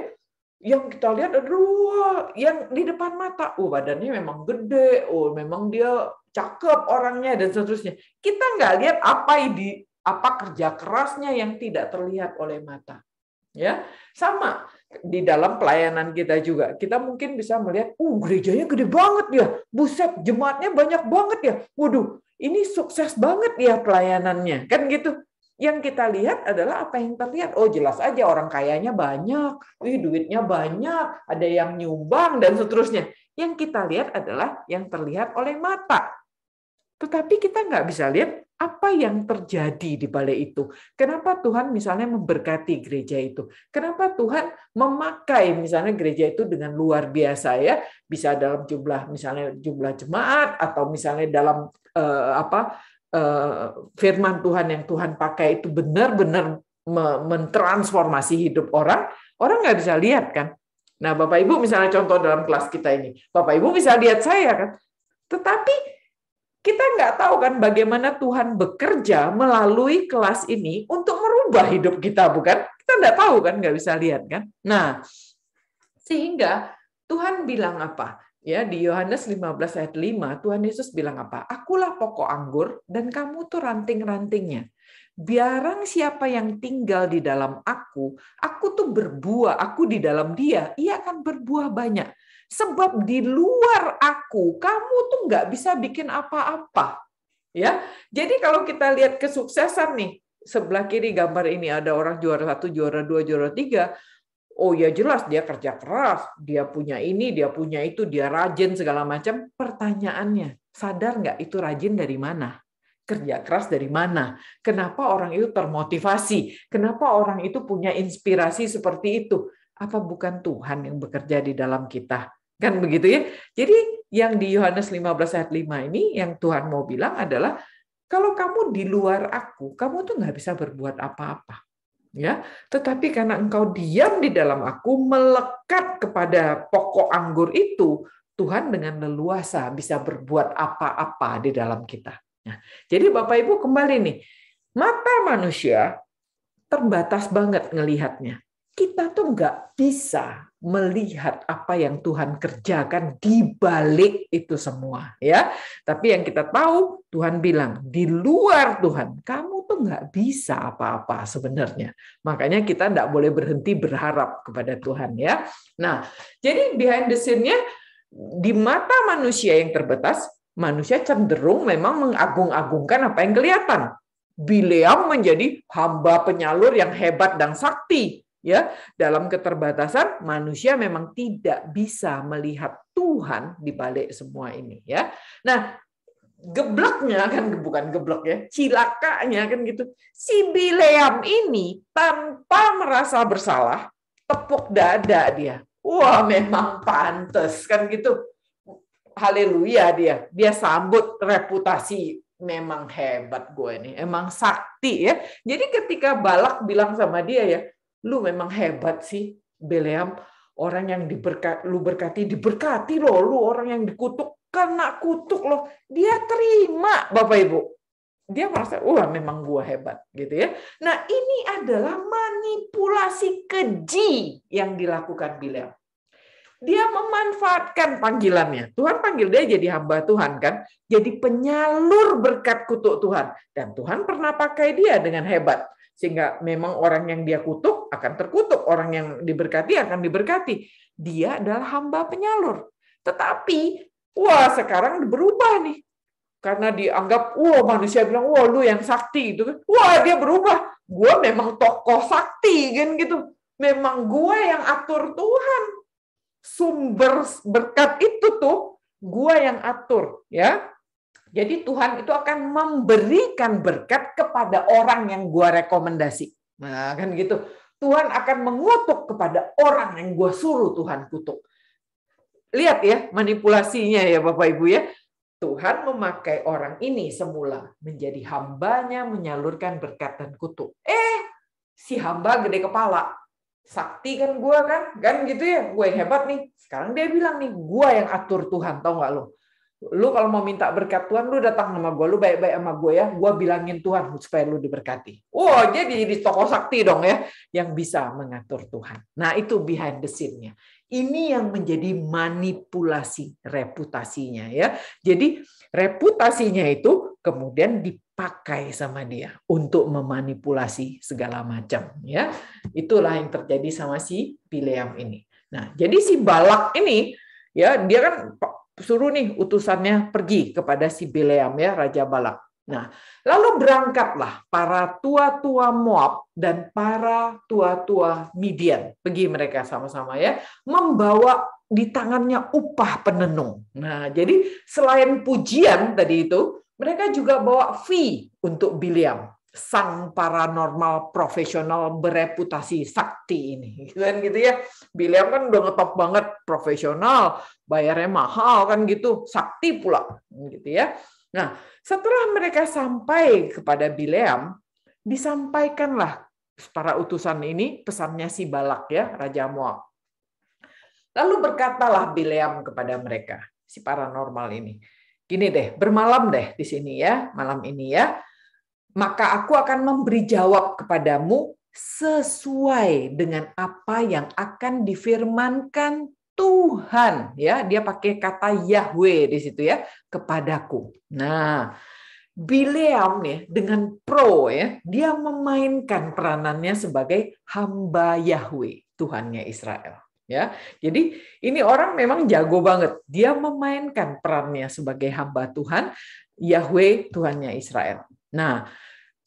yang kita lihat ada dua yang di depan mata oh badannya memang gede oh memang dia cakep orangnya dan seterusnya kita nggak lihat apa di apa kerja kerasnya yang tidak terlihat oleh mata ya sama di dalam pelayanan kita juga kita mungkin bisa melihat oh gerejanya gede banget ya buset jemaatnya banyak banget ya waduh ini sukses banget ya pelayanannya kan gitu yang kita lihat adalah apa yang terlihat. Oh jelas aja orang kayanya banyak, wih duitnya banyak, ada yang nyumbang dan seterusnya. Yang kita lihat adalah yang terlihat oleh mata. Tetapi kita nggak bisa lihat apa yang terjadi di balik itu. Kenapa Tuhan misalnya memberkati gereja itu? Kenapa Tuhan memakai misalnya gereja itu dengan luar biasa ya? Bisa dalam jumlah misalnya jumlah jemaat atau misalnya dalam eh, apa Eh, firman Tuhan yang Tuhan pakai itu benar-benar mentransformasi hidup orang, orang nggak bisa lihat kan. Nah, Bapak Ibu misalnya contoh dalam kelas kita ini, Bapak Ibu bisa lihat saya kan. Tetapi kita nggak tahu kan bagaimana Tuhan bekerja melalui kelas ini untuk merubah hidup kita, bukan? Kita nggak tahu kan, nggak bisa lihat kan. Nah, sehingga Tuhan bilang apa? Ya, di Yohanes 15 ayat 5 Tuhan Yesus bilang apa? Akulah pokok anggur dan kamu tuh ranting-rantingnya. Biarang siapa yang tinggal di dalam aku, aku tuh berbuah, aku di dalam dia, ia akan berbuah banyak. Sebab di luar aku, kamu tuh nggak bisa bikin apa-apa. Ya, jadi kalau kita lihat kesuksesan nih, sebelah kiri gambar ini ada orang juara satu, juara dua, juara tiga. Oh ya jelas dia kerja keras, dia punya ini, dia punya itu, dia rajin segala macam. Pertanyaannya, sadar nggak itu rajin dari mana? Kerja keras dari mana? Kenapa orang itu termotivasi? Kenapa orang itu punya inspirasi seperti itu? Apa bukan Tuhan yang bekerja di dalam kita? Kan begitu ya. Jadi yang di Yohanes 15 ayat 5 ini yang Tuhan mau bilang adalah kalau kamu di luar aku, kamu tuh nggak bisa berbuat apa-apa ya tetapi karena engkau diam di dalam aku melekat kepada pokok anggur itu Tuhan dengan leluasa bisa berbuat apa-apa di dalam kita nah, jadi Bapak Ibu kembali nih mata manusia terbatas banget ngelihatnya kita tuh nggak bisa melihat apa yang Tuhan kerjakan di balik itu semua ya. Tapi yang kita tahu Tuhan bilang di luar Tuhan kamu nggak bisa apa-apa sebenarnya. Makanya kita nggak boleh berhenti berharap kepada Tuhan ya. Nah, jadi behind the scene-nya di mata manusia yang terbatas, manusia cenderung memang mengagung-agungkan apa yang kelihatan. Bileam menjadi hamba penyalur yang hebat dan sakti. Ya, dalam keterbatasan manusia memang tidak bisa melihat Tuhan di balik semua ini ya. Nah, gebleknya kan bukan geblek ya cilakanya kan gitu si Bileam ini tanpa merasa bersalah tepuk dada dia wah memang pantas kan gitu haleluya dia dia sambut reputasi memang hebat gue ini emang sakti ya jadi ketika Balak bilang sama dia ya lu memang hebat sih Bileam orang yang diberkati lu berkati diberkati loh lu orang yang dikutuk kena kutuk loh, dia terima Bapak Ibu. Dia merasa, wah memang gua hebat gitu ya. Nah ini adalah manipulasi keji yang dilakukan Bilal. Dia memanfaatkan panggilannya. Tuhan panggil dia jadi hamba Tuhan kan. Jadi penyalur berkat kutuk Tuhan. Dan Tuhan pernah pakai dia dengan hebat sehingga memang orang yang dia kutuk akan terkutuk, orang yang diberkati akan diberkati. Dia adalah hamba penyalur. Tetapi Wah, sekarang berubah nih. Karena dianggap, wah manusia bilang, wah lu yang sakti itu kan. Wah, dia berubah. Gue memang tokoh sakti kan gitu. Memang gue yang atur Tuhan. Sumber berkat itu tuh gue yang atur ya. Jadi Tuhan itu akan memberikan berkat kepada orang yang gue rekomendasi. Nah, kan gitu. Tuhan akan mengutuk kepada orang yang gue suruh Tuhan kutuk lihat ya manipulasinya ya Bapak Ibu ya. Tuhan memakai orang ini semula menjadi hambanya menyalurkan berkat dan kutuk. Eh, si hamba gede kepala. Sakti kan gue kan, kan gitu ya, gue hebat nih. Sekarang dia bilang nih, gue yang atur Tuhan, tau gak lo? Lu kalau mau minta berkat Tuhan, lu datang sama gue. Lu baik-baik sama gue ya. Gue bilangin Tuhan supaya lu diberkati. Oh, jadi di tokoh sakti dong ya. Yang bisa mengatur Tuhan. Nah, itu behind the scene-nya. Ini yang menjadi manipulasi reputasinya ya. Jadi reputasinya itu kemudian dipakai sama dia untuk memanipulasi segala macam ya. Itulah yang terjadi sama si Bileam ini. Nah, jadi si Balak ini ya dia kan suruh nih utusannya pergi kepada si Bileam ya Raja Balak. Nah, lalu berangkatlah para tua-tua Moab dan para tua-tua Midian. Pergi mereka sama-sama ya, membawa di tangannya upah penenung. Nah, jadi selain pujian tadi itu, mereka juga bawa fee untuk Bileam sang paranormal profesional bereputasi sakti ini gitu kan gitu ya William kan udah ngetop banget profesional bayarnya mahal kan gitu sakti pula gitu ya nah setelah mereka sampai kepada Bileam disampaikanlah para utusan ini pesannya si Balak ya Raja Moab lalu berkatalah Bileam kepada mereka si paranormal ini gini deh bermalam deh di sini ya malam ini ya maka aku akan memberi jawab kepadamu sesuai dengan apa yang akan difirmankan Tuhan ya dia pakai kata Yahweh di situ ya kepadaku. Nah, Bileam ya dengan pro ya dia memainkan peranannya sebagai hamba Yahweh Tuhannya Israel ya. Jadi ini orang memang jago banget. Dia memainkan perannya sebagai hamba Tuhan Yahweh Tuhannya Israel. Nah,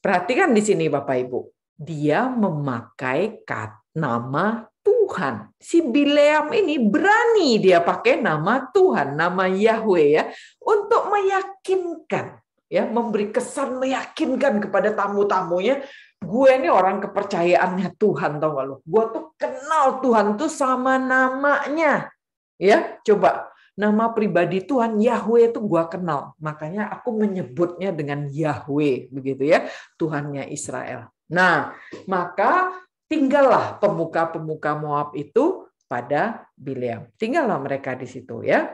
perhatikan di sini Bapak Ibu. Dia memakai kat, nama Tuhan. Si Bileam ini berani dia pakai nama Tuhan, nama Yahweh ya, untuk meyakinkan ya, memberi kesan meyakinkan kepada tamu-tamunya, gue ini orang kepercayaannya Tuhan tau gak lo. Gue tuh kenal Tuhan tuh sama namanya. Ya, coba nama pribadi Tuhan Yahweh itu gua kenal. Makanya aku menyebutnya dengan Yahweh begitu ya, Tuhannya Israel. Nah, maka tinggallah pemuka-pemuka Moab itu pada Bileam. Tinggallah mereka di situ ya.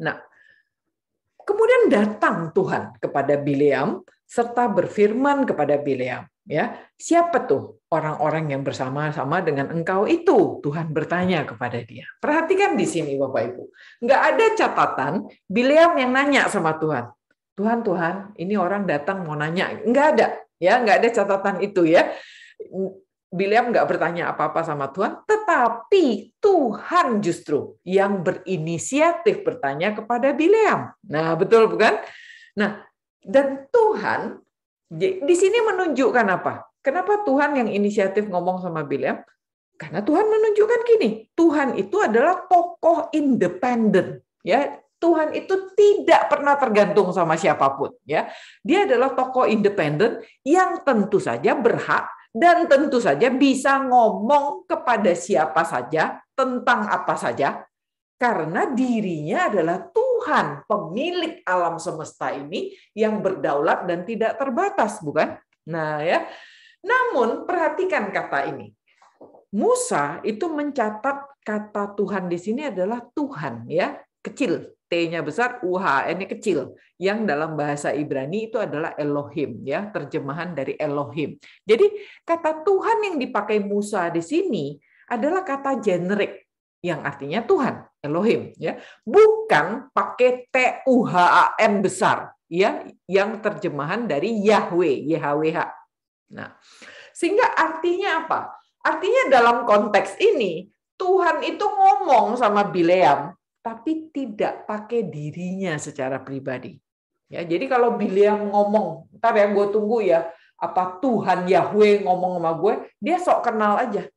Nah, kemudian datang Tuhan kepada Bileam serta berfirman kepada Bileam, ya siapa tuh orang-orang yang bersama-sama dengan engkau itu Tuhan bertanya kepada dia perhatikan di sini bapak ibu nggak ada catatan Bileam yang nanya sama Tuhan Tuhan Tuhan ini orang datang mau nanya nggak ada ya nggak ada catatan itu ya Bileam nggak bertanya apa-apa sama Tuhan tetapi Tuhan justru yang berinisiatif bertanya kepada Bileam nah betul bukan nah dan Tuhan di sini menunjukkan apa? Kenapa Tuhan yang inisiatif ngomong sama Bileam? Karena Tuhan menunjukkan gini, Tuhan itu adalah tokoh independen, ya. Tuhan itu tidak pernah tergantung sama siapapun, ya. Dia adalah tokoh independen yang tentu saja berhak dan tentu saja bisa ngomong kepada siapa saja tentang apa saja karena dirinya adalah Tuhan Tuhan pemilik alam semesta ini yang berdaulat dan tidak terbatas, bukan? Nah, ya. Namun perhatikan kata ini. Musa itu mencatat kata Tuhan di sini adalah Tuhan ya, kecil. T-nya besar, UHN-nya kecil. Yang dalam bahasa Ibrani itu adalah Elohim ya, terjemahan dari Elohim. Jadi kata Tuhan yang dipakai Musa di sini adalah kata generik yang artinya Tuhan, Elohim ya. Bukan pakai T U H A M besar ya yang terjemahan dari Yahweh, YHWH. Nah, sehingga artinya apa? Artinya dalam konteks ini Tuhan itu ngomong sama Bileam tapi tidak pakai dirinya secara pribadi. Ya, jadi kalau Bileam ngomong, ntar yang gue tunggu ya, apa Tuhan Yahweh ngomong sama gue, dia sok kenal aja.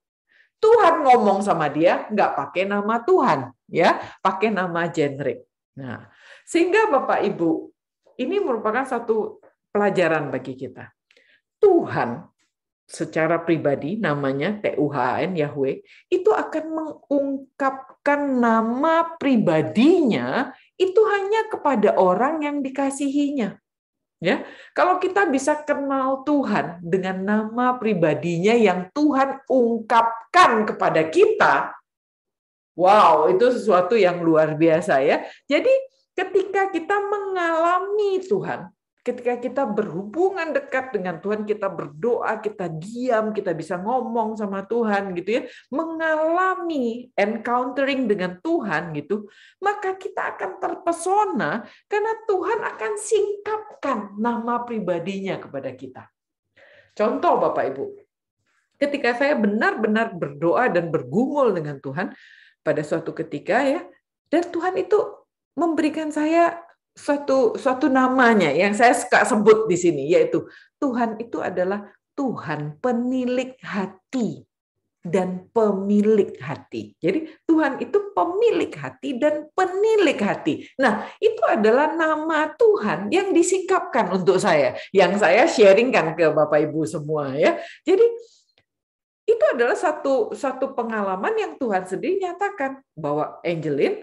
Tuhan ngomong sama dia nggak pakai nama Tuhan, ya, pakai nama generik. Nah, sehingga Bapak Ibu, ini merupakan satu pelajaran bagi kita. Tuhan secara pribadi namanya Tuhan Yahweh itu akan mengungkapkan nama pribadinya itu hanya kepada orang yang dikasihinya. Ya, kalau kita bisa kenal Tuhan dengan nama pribadinya yang Tuhan ungkapkan kepada kita, wow, itu sesuatu yang luar biasa ya. Jadi ketika kita mengalami Tuhan, ketika kita berhubungan dekat dengan Tuhan, kita berdoa, kita diam, kita bisa ngomong sama Tuhan gitu ya, mengalami encountering dengan Tuhan gitu, maka kita akan terpesona karena Tuhan akan singkapkan nama pribadinya kepada kita. Contoh Bapak Ibu, ketika saya benar-benar berdoa dan bergumul dengan Tuhan pada suatu ketika ya, dan Tuhan itu memberikan saya suatu suatu namanya yang saya suka sebut di sini yaitu Tuhan itu adalah Tuhan penilik hati dan pemilik hati. Jadi Tuhan itu pemilik hati dan penilik hati. Nah, itu adalah nama Tuhan yang disikapkan untuk saya, yang saya sharingkan ke Bapak Ibu semua ya. Jadi itu adalah satu satu pengalaman yang Tuhan sendiri nyatakan bahwa Angelin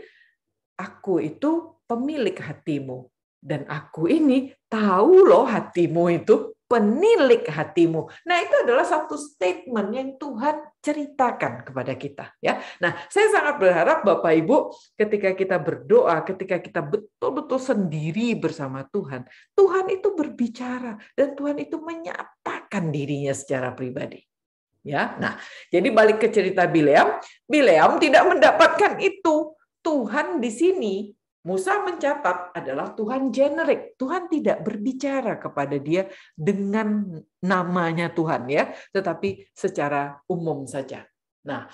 aku itu pemilik hatimu. Dan aku ini tahu loh hatimu itu penilik hatimu. Nah, itu adalah satu statement yang Tuhan ceritakan kepada kita ya. Nah, saya sangat berharap Bapak Ibu ketika kita berdoa, ketika kita betul-betul sendiri bersama Tuhan, Tuhan itu berbicara dan Tuhan itu menyatakan dirinya secara pribadi. Ya. Nah, jadi balik ke cerita Bileam, Bileam tidak mendapatkan itu. Tuhan di sini Musa mencatat adalah Tuhan generik. Tuhan tidak berbicara kepada dia dengan namanya Tuhan ya, tetapi secara umum saja. Nah,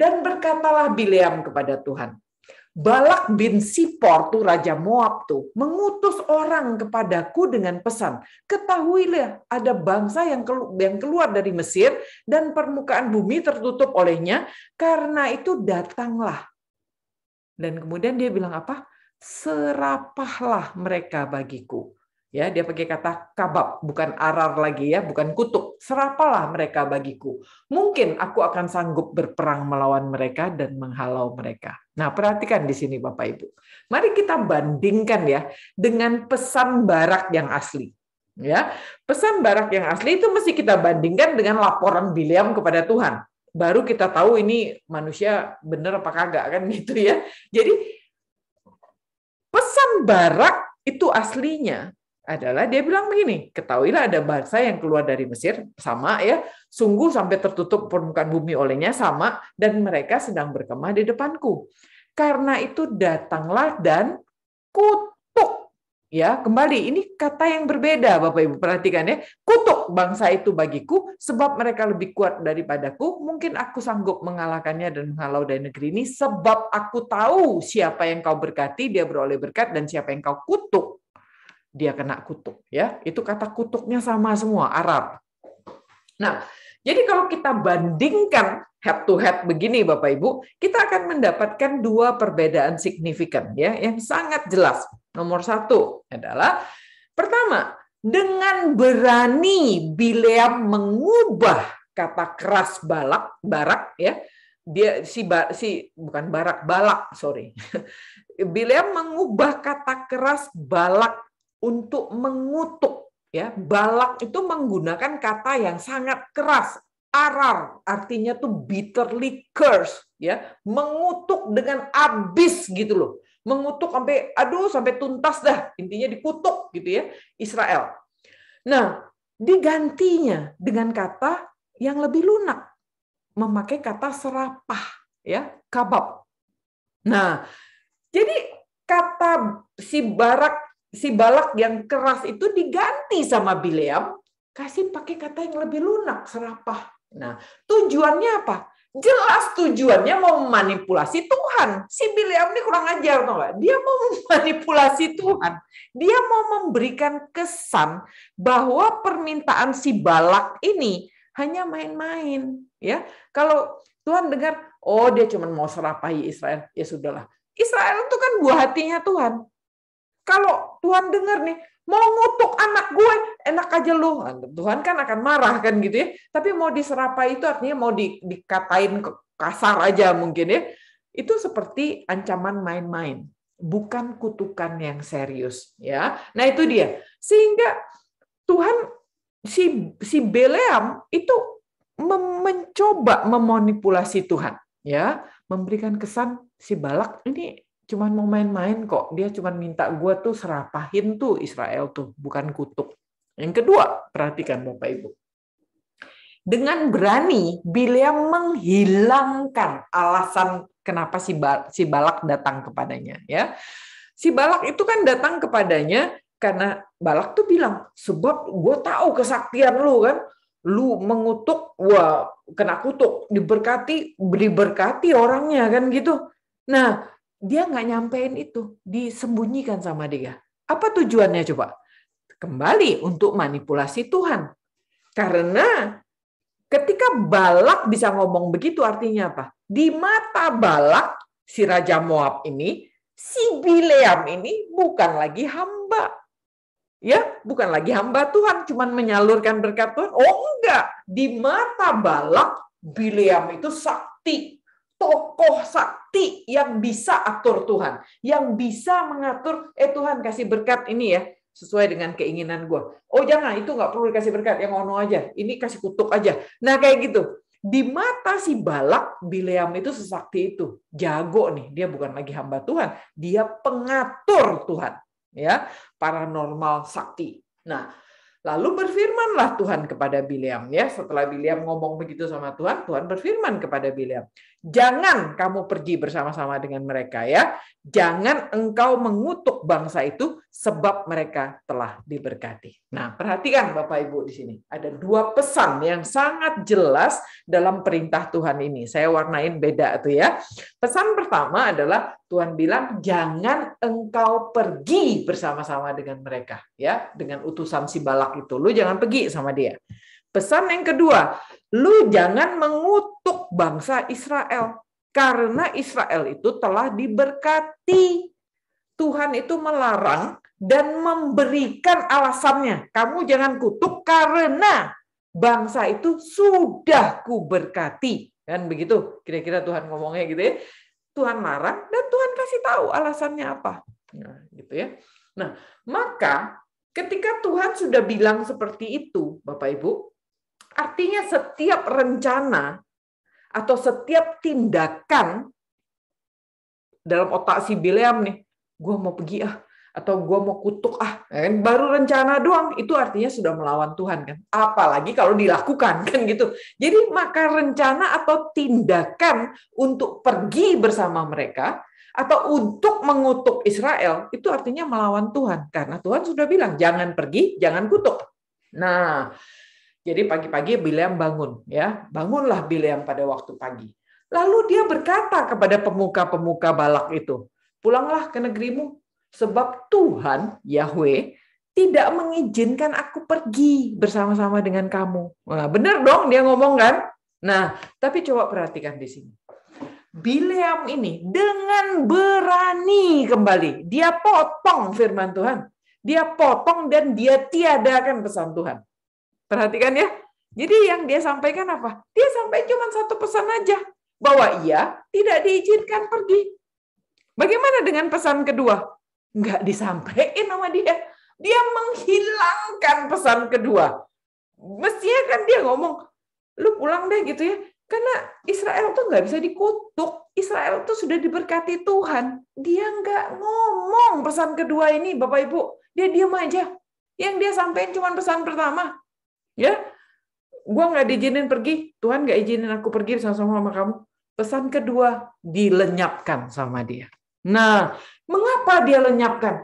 dan berkatalah Bileam kepada Tuhan, Balak bin Sipor tuh raja Moab tuh mengutus orang kepadaku dengan pesan, ketahuilah ada bangsa yang yang keluar dari Mesir dan permukaan bumi tertutup olehnya, karena itu datanglah. Dan kemudian dia bilang apa? serapahlah mereka bagiku. Ya, dia pakai kata kabab, bukan arar lagi ya, bukan kutuk. Serapalah mereka bagiku. Mungkin aku akan sanggup berperang melawan mereka dan menghalau mereka. Nah, perhatikan di sini Bapak Ibu. Mari kita bandingkan ya dengan pesan Barak yang asli. Ya, pesan Barak yang asli itu mesti kita bandingkan dengan laporan William kepada Tuhan. Baru kita tahu ini manusia benar apa kagak kan gitu ya. Jadi Pesan Barak itu aslinya adalah dia bilang begini, ketahuilah ada bangsa yang keluar dari Mesir sama ya, sungguh sampai tertutup permukaan bumi olehnya sama dan mereka sedang berkemah di depanku. Karena itu datanglah dan kut ya kembali ini kata yang berbeda Bapak Ibu perhatikan ya kutuk bangsa itu bagiku sebab mereka lebih kuat daripadaku mungkin aku sanggup mengalahkannya dan menghalau dari negeri ini sebab aku tahu siapa yang kau berkati dia beroleh berkat dan siapa yang kau kutuk dia kena kutuk ya itu kata kutuknya sama semua Arab nah jadi kalau kita bandingkan head to head begini Bapak Ibu kita akan mendapatkan dua perbedaan signifikan ya yang sangat jelas Nomor satu adalah pertama, dengan berani Bileam mengubah kata keras balak barak ya dia si ba, si bukan barak balak sorry Bileam mengubah kata keras balak untuk mengutuk ya balak itu menggunakan kata yang sangat keras arar artinya tuh bitterly curse ya mengutuk dengan abis gitu loh mengutuk sampai aduh sampai tuntas dah intinya dikutuk gitu ya Israel. Nah, digantinya dengan kata yang lebih lunak memakai kata serapah ya, kabab. Nah, jadi kata si Barak si Balak yang keras itu diganti sama Bileam kasih pakai kata yang lebih lunak serapah. Nah, tujuannya apa? jelas tujuannya mau memanipulasi Tuhan. Si Biliam ini kurang ajar, tau gak? Dia mau memanipulasi Tuhan. Dia mau memberikan kesan bahwa permintaan si Balak ini hanya main-main. ya. Kalau Tuhan dengar, oh dia cuma mau serapahi Israel, ya sudahlah. Israel itu kan buah hatinya Tuhan. Kalau Tuhan dengar nih, mau ngutuk anak gue, enak aja lu. Tuhan kan akan marah kan gitu ya. Tapi mau diserapai itu artinya mau di, dikatain kasar aja mungkin ya. Itu seperti ancaman main-main, bukan kutukan yang serius ya. Nah itu dia. Sehingga Tuhan si si Beleam itu mencoba memanipulasi Tuhan ya, memberikan kesan si Balak ini cuma mau main-main kok. Dia cuma minta gue tuh serapahin tuh Israel tuh, bukan kutuk. Yang kedua, perhatikan Bapak Ibu. Dengan berani, Bileam menghilangkan alasan kenapa si si Balak datang kepadanya. Ya, si Balak itu kan datang kepadanya karena Balak tuh bilang, sebab gue tahu kesaktian lu kan, lu mengutuk, wah kena kutuk, diberkati, diberkati orangnya kan gitu. Nah, dia nggak nyampein itu, disembunyikan sama dia. Apa tujuannya coba? Kembali untuk manipulasi Tuhan. Karena ketika Balak bisa ngomong begitu artinya apa? Di mata Balak, si Raja Moab ini, si Bileam ini bukan lagi hamba. Ya, bukan lagi hamba Tuhan, cuman menyalurkan berkat Tuhan. Oh enggak, di mata Balak, Bileam itu sakti, tokoh sakti yang bisa atur Tuhan, yang bisa mengatur, eh Tuhan kasih berkat ini ya, sesuai dengan keinginan gue. Oh jangan, itu nggak perlu dikasih berkat, yang ono aja, ini kasih kutuk aja. Nah kayak gitu. Di mata si Balak, Bileam itu sesakti itu. Jago nih, dia bukan lagi hamba Tuhan, dia pengatur Tuhan. ya Paranormal sakti. Nah, Lalu berfirmanlah Tuhan kepada Biliam ya. Setelah Biliam ngomong begitu sama Tuhan, Tuhan berfirman kepada Biliam, "Jangan kamu pergi bersama-sama dengan mereka ya. Jangan engkau mengutuk bangsa itu sebab mereka telah diberkati. Nah, perhatikan Bapak Ibu di sini. Ada dua pesan yang sangat jelas dalam perintah Tuhan ini. Saya warnain beda tuh ya. Pesan pertama adalah Tuhan bilang jangan engkau pergi bersama-sama dengan mereka ya, dengan utusan si Balak itu. Lu jangan pergi sama dia. Pesan yang kedua, lu jangan mengutuk bangsa Israel karena Israel itu telah diberkati Tuhan itu melarang dan memberikan alasannya. Kamu jangan kutuk karena bangsa itu sudah kuberkati. Kan begitu kira-kira Tuhan ngomongnya gitu ya. Tuhan larang dan Tuhan kasih tahu alasannya apa. Nah, gitu ya. Nah, maka ketika Tuhan sudah bilang seperti itu, Bapak Ibu, artinya setiap rencana atau setiap tindakan dalam otak si Bileam nih, gue mau pergi ah, atau gue mau kutuk ah ya kan baru rencana doang itu artinya sudah melawan Tuhan kan apalagi kalau dilakukan kan gitu jadi maka rencana atau tindakan untuk pergi bersama mereka atau untuk mengutuk Israel itu artinya melawan Tuhan karena Tuhan sudah bilang jangan pergi jangan kutuk nah jadi pagi-pagi Bileam bangun ya bangunlah Bileam pada waktu pagi lalu dia berkata kepada pemuka-pemuka Balak itu pulanglah ke negerimu Sebab Tuhan, Yahweh, tidak mengizinkan aku pergi bersama-sama dengan kamu. Nah, benar dong dia ngomong kan? Nah, tapi coba perhatikan di sini. Bileam ini dengan berani kembali. Dia potong firman Tuhan. Dia potong dan dia tiadakan pesan Tuhan. Perhatikan ya. Jadi yang dia sampaikan apa? Dia sampai cuma satu pesan aja. Bahwa ia tidak diizinkan pergi. Bagaimana dengan pesan kedua? nggak disampaikan sama dia dia menghilangkan pesan kedua mestinya kan dia ngomong lu pulang deh gitu ya karena Israel tuh nggak bisa dikutuk Israel tuh sudah diberkati Tuhan dia nggak ngomong pesan kedua ini bapak ibu dia diam aja yang dia sampaikan cuma pesan pertama ya gue nggak diizinin pergi Tuhan nggak izinin aku pergi sama sama kamu pesan kedua dilenyapkan sama dia nah Kenapa dia lenyapkan?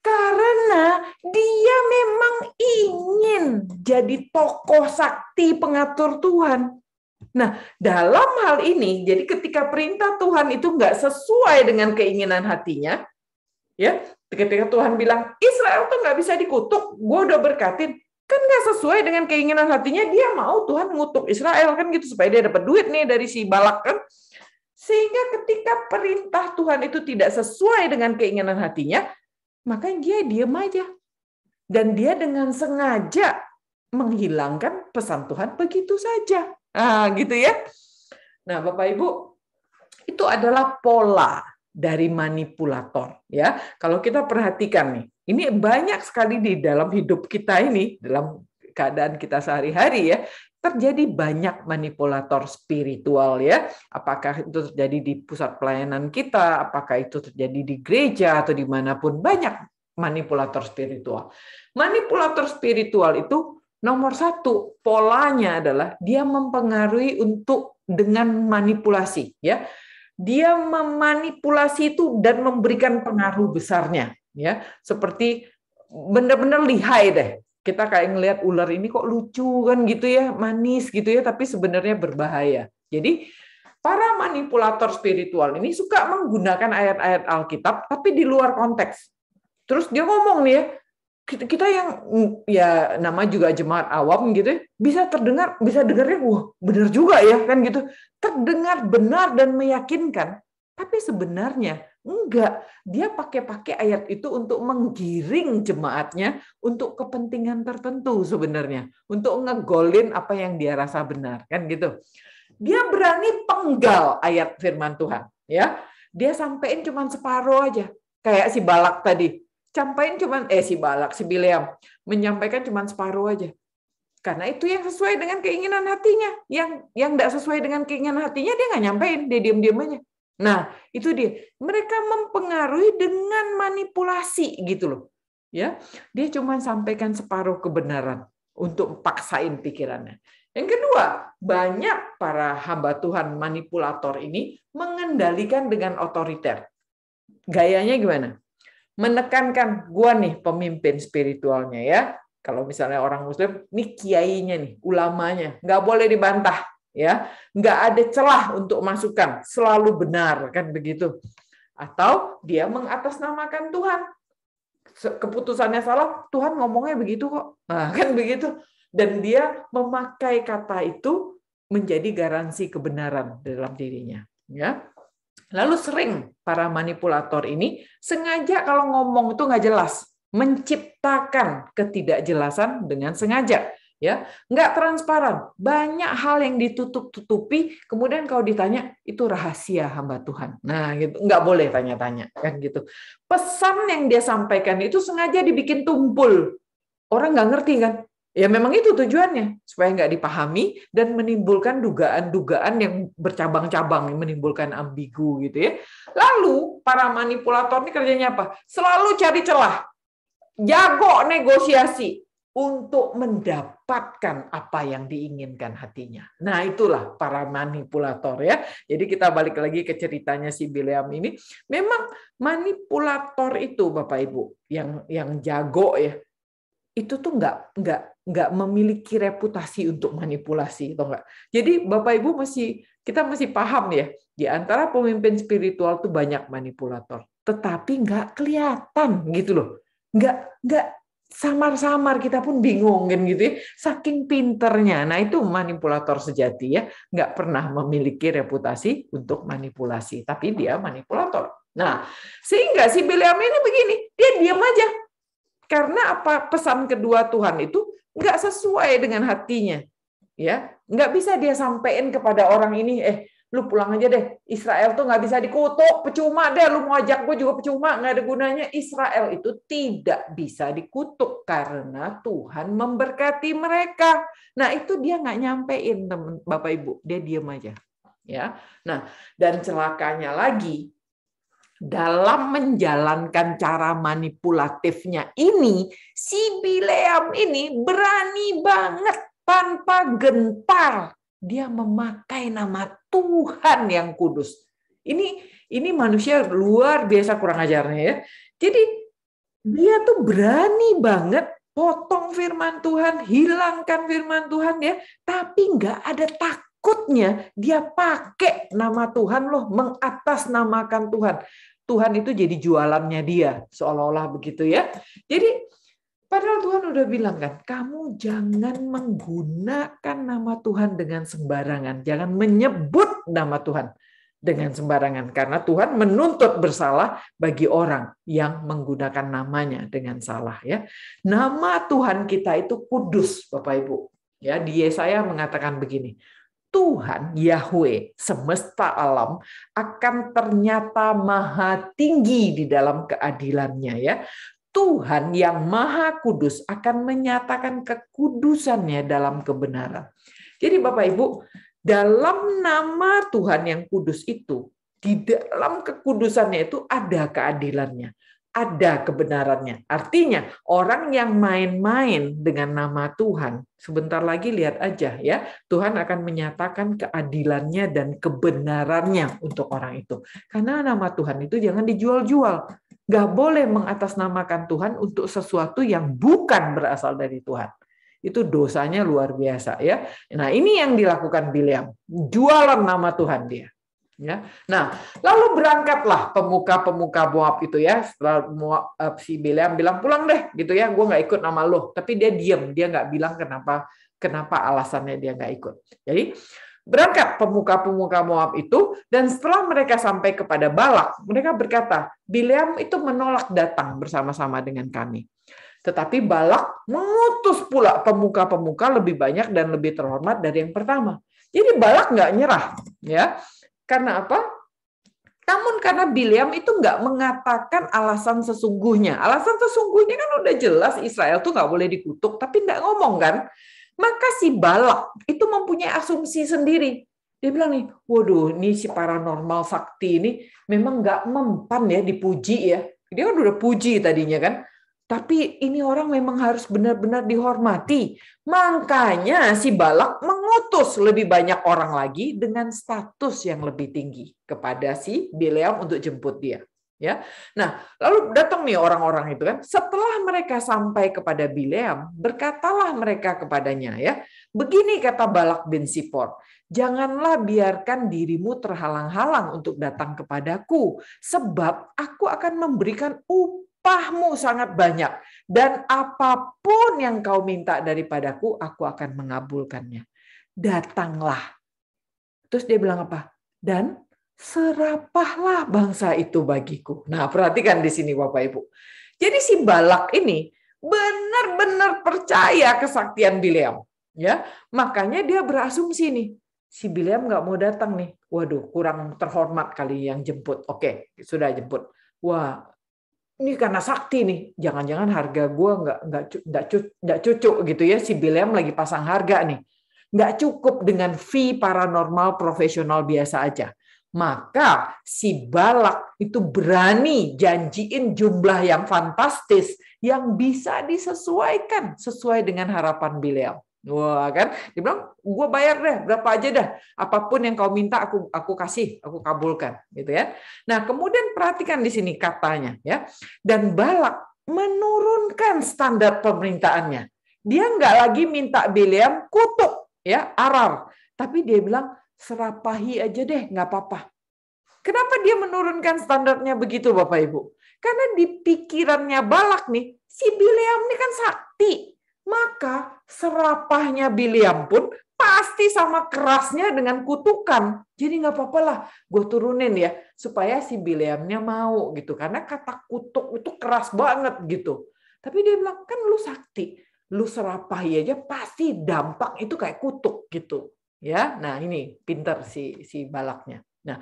Karena dia memang ingin jadi tokoh sakti pengatur Tuhan. Nah, dalam hal ini, jadi ketika perintah Tuhan itu nggak sesuai dengan keinginan hatinya, ya, ketika Tuhan bilang Israel tuh nggak bisa dikutuk, gue udah berkatin, kan nggak sesuai dengan keinginan hatinya, dia mau Tuhan ngutuk Israel kan gitu supaya dia dapat duit nih dari si Balak kan, sehingga ketika perintah Tuhan itu tidak sesuai dengan keinginan hatinya, maka dia diam aja. Dan dia dengan sengaja menghilangkan pesan Tuhan begitu saja. Nah, gitu ya. Nah, Bapak Ibu, itu adalah pola dari manipulator ya. Kalau kita perhatikan nih, ini banyak sekali di dalam hidup kita ini dalam keadaan kita sehari-hari ya terjadi banyak manipulator spiritual ya. Apakah itu terjadi di pusat pelayanan kita, apakah itu terjadi di gereja atau dimanapun banyak manipulator spiritual. Manipulator spiritual itu nomor satu polanya adalah dia mempengaruhi untuk dengan manipulasi ya. Dia memanipulasi itu dan memberikan pengaruh besarnya ya. Seperti benar-benar lihai deh kita kayak ngelihat ular ini kok lucu kan gitu ya, manis gitu ya, tapi sebenarnya berbahaya. Jadi para manipulator spiritual ini suka menggunakan ayat-ayat Alkitab tapi di luar konteks. Terus dia ngomong nih ya, kita yang ya nama juga jemaat awam gitu ya, bisa terdengar bisa dengarnya wah benar juga ya kan gitu terdengar benar dan meyakinkan tapi sebenarnya Enggak, dia pakai-pakai ayat itu untuk menggiring jemaatnya untuk kepentingan tertentu sebenarnya, untuk ngegolin apa yang dia rasa benar, kan gitu. Dia berani penggal ayat firman Tuhan, ya. Dia sampein cuma separuh aja, kayak si Balak tadi. campain cuma eh si Balak, si Bileam menyampaikan cuma separuh aja. Karena itu yang sesuai dengan keinginan hatinya. Yang yang tidak sesuai dengan keinginan hatinya dia nggak nyampein dia diem-diem aja Nah, itu dia. Mereka mempengaruhi dengan manipulasi gitu loh. Ya. Dia cuma sampaikan separuh kebenaran untuk paksain pikirannya. Yang kedua, banyak para hamba Tuhan manipulator ini mengendalikan dengan otoriter. Gayanya gimana? Menekankan gua nih pemimpin spiritualnya ya. Kalau misalnya orang muslim, nih kiainya nih, ulamanya, nggak boleh dibantah ya nggak ada celah untuk masukan selalu benar kan begitu atau dia mengatasnamakan Tuhan keputusannya salah Tuhan ngomongnya begitu kok nah, kan begitu dan dia memakai kata itu menjadi garansi kebenaran dalam dirinya ya lalu sering para manipulator ini sengaja kalau ngomong itu nggak jelas menciptakan ketidakjelasan dengan sengaja ya nggak transparan banyak hal yang ditutup-tutupi kemudian kalau ditanya itu rahasia hamba Tuhan nah gitu nggak boleh tanya-tanya kan gitu pesan yang dia sampaikan itu sengaja dibikin tumpul orang nggak ngerti kan ya memang itu tujuannya supaya nggak dipahami dan menimbulkan dugaan-dugaan yang bercabang-cabang menimbulkan ambigu gitu ya lalu para manipulator ini kerjanya apa selalu cari celah jago negosiasi untuk mendapat dapatkan apa yang diinginkan hatinya. Nah, itulah para manipulator ya. Jadi kita balik lagi ke ceritanya si Bileam ini. Memang manipulator itu Bapak Ibu yang yang jago ya. Itu tuh nggak nggak nggak memiliki reputasi untuk manipulasi atau enggak. Jadi Bapak Ibu masih kita masih paham ya, di antara pemimpin spiritual tuh banyak manipulator, tetapi nggak kelihatan gitu loh. Nggak nggak samar-samar kita pun bingung kan gitu ya. Saking pinternya. Nah itu manipulator sejati ya. Nggak pernah memiliki reputasi untuk manipulasi. Tapi dia manipulator. Nah sehingga si Bileam ini begini. Dia diam aja. Karena apa pesan kedua Tuhan itu nggak sesuai dengan hatinya. ya Nggak bisa dia sampaikan kepada orang ini. Eh lu pulang aja deh. Israel tuh nggak bisa dikutuk, percuma deh. Lu mau ajak gue juga percuma, nggak ada gunanya. Israel itu tidak bisa dikutuk karena Tuhan memberkati mereka. Nah itu dia nggak nyampein temen bapak ibu, dia diem aja. Ya, nah dan celakanya lagi dalam menjalankan cara manipulatifnya ini, si Bileam ini berani banget tanpa gentar dia memakai nama Tuhan yang kudus. Ini ini manusia luar biasa kurang ajarnya ya. Jadi dia tuh berani banget potong firman Tuhan, hilangkan firman Tuhan ya, tapi nggak ada takutnya dia pakai nama Tuhan loh, mengatasnamakan Tuhan. Tuhan itu jadi jualannya dia, seolah-olah begitu ya. Jadi Padahal Tuhan udah bilang kan, kamu jangan menggunakan nama Tuhan dengan sembarangan, jangan menyebut nama Tuhan dengan sembarangan karena Tuhan menuntut bersalah bagi orang yang menggunakan namanya dengan salah ya. Nama Tuhan kita itu kudus Bapak Ibu. Ya, di Yesaya mengatakan begini. Tuhan Yahweh semesta alam akan ternyata maha tinggi di dalam keadilannya ya. Tuhan yang Maha Kudus akan menyatakan kekudusannya dalam kebenaran. Jadi Bapak Ibu, dalam nama Tuhan yang kudus itu, di dalam kekudusannya itu ada keadilannya, ada kebenarannya. Artinya orang yang main-main dengan nama Tuhan, sebentar lagi lihat aja ya, Tuhan akan menyatakan keadilannya dan kebenarannya untuk orang itu. Karena nama Tuhan itu jangan dijual-jual. Gak boleh mengatasnamakan Tuhan untuk sesuatu yang bukan berasal dari Tuhan. Itu dosanya luar biasa ya. Nah ini yang dilakukan Bileam, Jualan nama Tuhan dia. Ya. Nah, lalu berangkatlah pemuka-pemuka Moab itu ya. Setelah Moab, eh, si Bileam bilang pulang deh, gitu ya. Gue nggak ikut nama lo. Tapi dia diem, dia nggak bilang kenapa kenapa alasannya dia nggak ikut. Jadi Berangkat pemuka-pemuka Moab itu, dan setelah mereka sampai kepada Balak, mereka berkata, Bileam itu menolak datang bersama-sama dengan kami. Tetapi Balak mengutus pula pemuka-pemuka lebih banyak dan lebih terhormat dari yang pertama. Jadi Balak nggak nyerah, ya. Karena apa? Namun karena Bileam itu nggak mengatakan alasan sesungguhnya. Alasan sesungguhnya kan udah jelas Israel tuh nggak boleh dikutuk, tapi nggak ngomong kan. Maka si Balak itu mempunyai asumsi sendiri. Dia bilang nih, waduh ini si paranormal sakti ini memang nggak mempan ya dipuji ya. Dia kan udah puji tadinya kan. Tapi ini orang memang harus benar-benar dihormati. Makanya si Balak mengutus lebih banyak orang lagi dengan status yang lebih tinggi kepada si Bileam untuk jemput dia ya. Nah, lalu datang nih orang-orang itu kan. Setelah mereka sampai kepada Bileam, berkatalah mereka kepadanya ya. Begini kata Balak bin Sipor, janganlah biarkan dirimu terhalang-halang untuk datang kepadaku, sebab aku akan memberikan upahmu sangat banyak dan apapun yang kau minta daripadaku, aku akan mengabulkannya. Datanglah. Terus dia bilang apa? Dan serapahlah bangsa itu bagiku. Nah, perhatikan di sini Bapak Ibu. Jadi si Balak ini benar-benar percaya kesaktian Bileam. Ya, makanya dia berasumsi nih, si Bileam nggak mau datang nih. Waduh, kurang terhormat kali yang jemput. Oke, sudah jemput. Wah, ini karena sakti nih. Jangan-jangan harga gue nggak nggak nggak nggak cucu gitu ya. Si Bileam lagi pasang harga nih. Nggak cukup dengan fee paranormal profesional biasa aja maka si Balak itu berani janjiin jumlah yang fantastis yang bisa disesuaikan sesuai dengan harapan Bileam. Wah kan, dia bilang, gue bayar deh berapa aja dah, apapun yang kau minta aku aku kasih, aku kabulkan, gitu ya. Nah kemudian perhatikan di sini katanya ya, dan Balak menurunkan standar pemerintahannya. Dia nggak lagi minta Bileam kutuk ya arar, tapi dia bilang serapahi aja deh, nggak apa-apa. Kenapa dia menurunkan standarnya begitu Bapak Ibu? Karena di pikirannya Balak nih, si Bileam ini kan sakti. Maka serapahnya Bileam pun pasti sama kerasnya dengan kutukan. Jadi nggak apa-apa lah, gue turunin ya. Supaya si Bileamnya mau gitu. Karena kata kutuk itu keras banget gitu. Tapi dia bilang, kan lu sakti. Lu serapahi aja pasti dampak itu kayak kutuk gitu ya nah ini pinter si si balaknya nah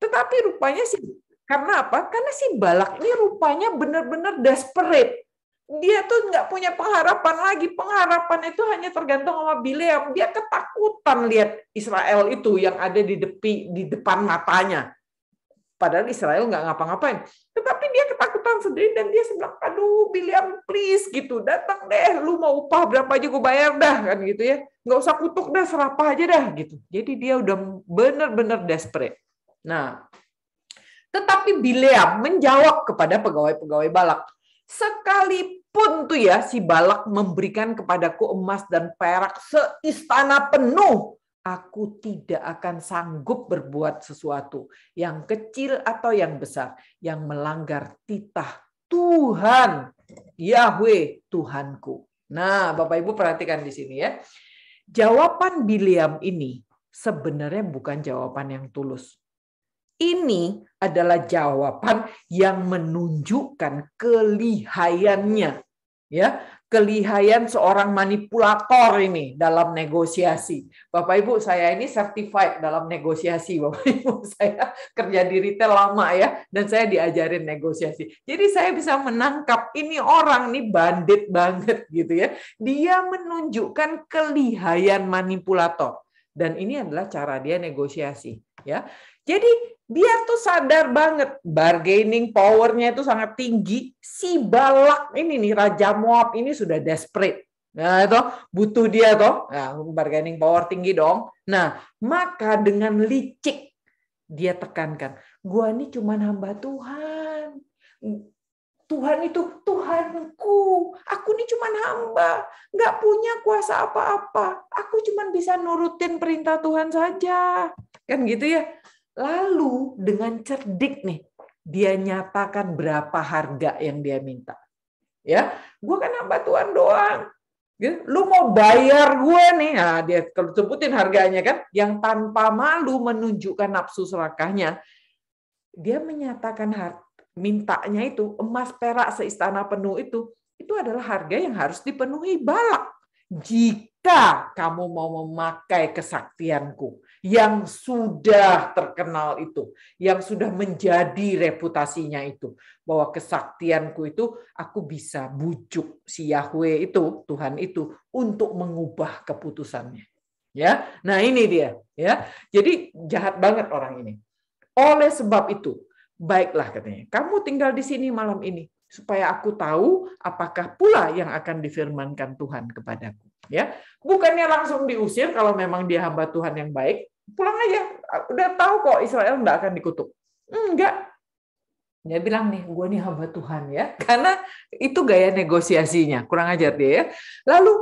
tetapi rupanya sih karena apa karena si balak ini rupanya benar-benar desperate dia tuh nggak punya pengharapan lagi pengharapan itu hanya tergantung sama Bileam dia ketakutan lihat Israel itu yang ada di depi di depan matanya Padahal Israel nggak ngapa-ngapain. Tetapi dia ketakutan sendiri dan dia bilang, aduh William please gitu, datang deh, lu mau upah berapa aja gue bayar dah, kan gitu ya. Nggak usah kutuk dah, serapah aja dah gitu. Jadi dia udah benar-benar desperate. Nah, tetapi Bileam menjawab kepada pegawai-pegawai Balak, sekalipun tuh ya si Balak memberikan kepadaku emas dan perak seistana penuh, aku tidak akan sanggup berbuat sesuatu yang kecil atau yang besar yang melanggar titah Tuhan Yahweh Tuhanku. Nah, Bapak Ibu perhatikan di sini ya. Jawaban Biliam ini sebenarnya bukan jawaban yang tulus. Ini adalah jawaban yang menunjukkan kelihayannya. Ya, kelihayan seorang manipulator ini dalam negosiasi. Bapak Ibu, saya ini certified dalam negosiasi. Bapak Ibu, saya kerja di retail lama ya, dan saya diajarin negosiasi. Jadi saya bisa menangkap ini orang nih bandit banget gitu ya. Dia menunjukkan kelihayan manipulator. Dan ini adalah cara dia negosiasi. ya. Jadi dia tuh sadar banget bargaining powernya itu sangat tinggi. Si Balak ini nih Raja Moab ini sudah desperate. Nah, itu butuh dia toh. Nah, bargaining power tinggi dong. Nah, maka dengan licik dia tekankan, gua ini cuma hamba Tuhan. Tuhan itu Tuhanku. Aku ini cuma hamba, nggak punya kuasa apa-apa. Aku cuma bisa nurutin perintah Tuhan saja. Kan gitu ya. Lalu dengan cerdik nih, dia nyatakan berapa harga yang dia minta. Ya, gue kan hamba Tuhan doang. Ya, lu mau bayar gue nih, nah, dia kalau sebutin harganya kan, yang tanpa malu menunjukkan nafsu serakahnya, dia menyatakan mintanya itu emas perak seistana penuh itu itu adalah harga yang harus dipenuhi balak jika kamu mau memakai kesaktianku yang sudah terkenal itu, yang sudah menjadi reputasinya itu, bahwa kesaktianku itu aku bisa bujuk si Yahweh itu, Tuhan itu untuk mengubah keputusannya. Ya. Nah, ini dia, ya. Jadi jahat banget orang ini. Oleh sebab itu, baiklah katanya. Kamu tinggal di sini malam ini supaya aku tahu apakah pula yang akan difirmankan Tuhan kepadaku ya bukannya langsung diusir kalau memang dia hamba Tuhan yang baik pulang aja udah tahu kok Israel nggak akan dikutuk enggak dia bilang nih gue nih hamba Tuhan ya karena itu gaya negosiasinya kurang ajar dia ya. lalu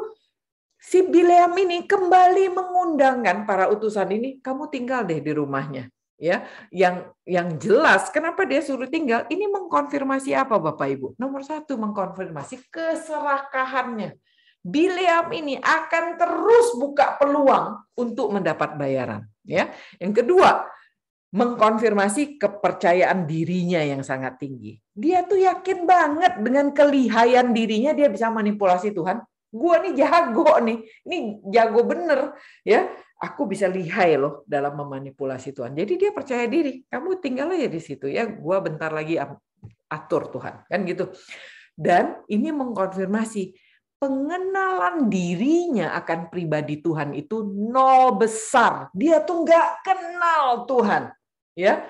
si Bileam ini kembali mengundangkan para utusan ini kamu tinggal deh di rumahnya ya yang yang jelas kenapa dia suruh tinggal ini mengkonfirmasi apa Bapak Ibu nomor satu mengkonfirmasi keserakahannya Bileam ini akan terus buka peluang untuk mendapat bayaran. Ya, yang kedua mengkonfirmasi kepercayaan dirinya yang sangat tinggi. Dia tuh yakin banget dengan kelihayan dirinya dia bisa manipulasi Tuhan. Gua nih jago nih, ini jago bener ya. Aku bisa lihai loh dalam memanipulasi Tuhan. Jadi dia percaya diri. Kamu tinggal aja di situ ya. Gua bentar lagi atur Tuhan kan gitu. Dan ini mengkonfirmasi pengenalan dirinya akan pribadi Tuhan itu nol besar. Dia tuh nggak kenal Tuhan, ya.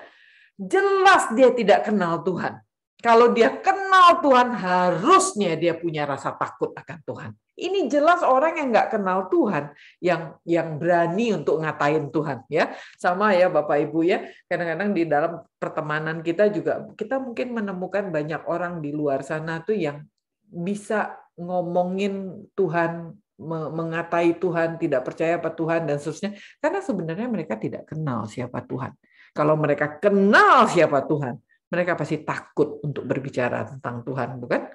Jelas dia tidak kenal Tuhan. Kalau dia kenal Tuhan, harusnya dia punya rasa takut akan Tuhan. Ini jelas orang yang nggak kenal Tuhan, yang yang berani untuk ngatain Tuhan, ya. Sama ya Bapak Ibu ya. Kadang-kadang di dalam pertemanan kita juga kita mungkin menemukan banyak orang di luar sana tuh yang bisa ngomongin Tuhan, mengatai Tuhan, tidak percaya apa Tuhan dan seterusnya, karena sebenarnya mereka tidak kenal siapa Tuhan. Kalau mereka kenal siapa Tuhan, mereka pasti takut untuk berbicara tentang Tuhan, bukan?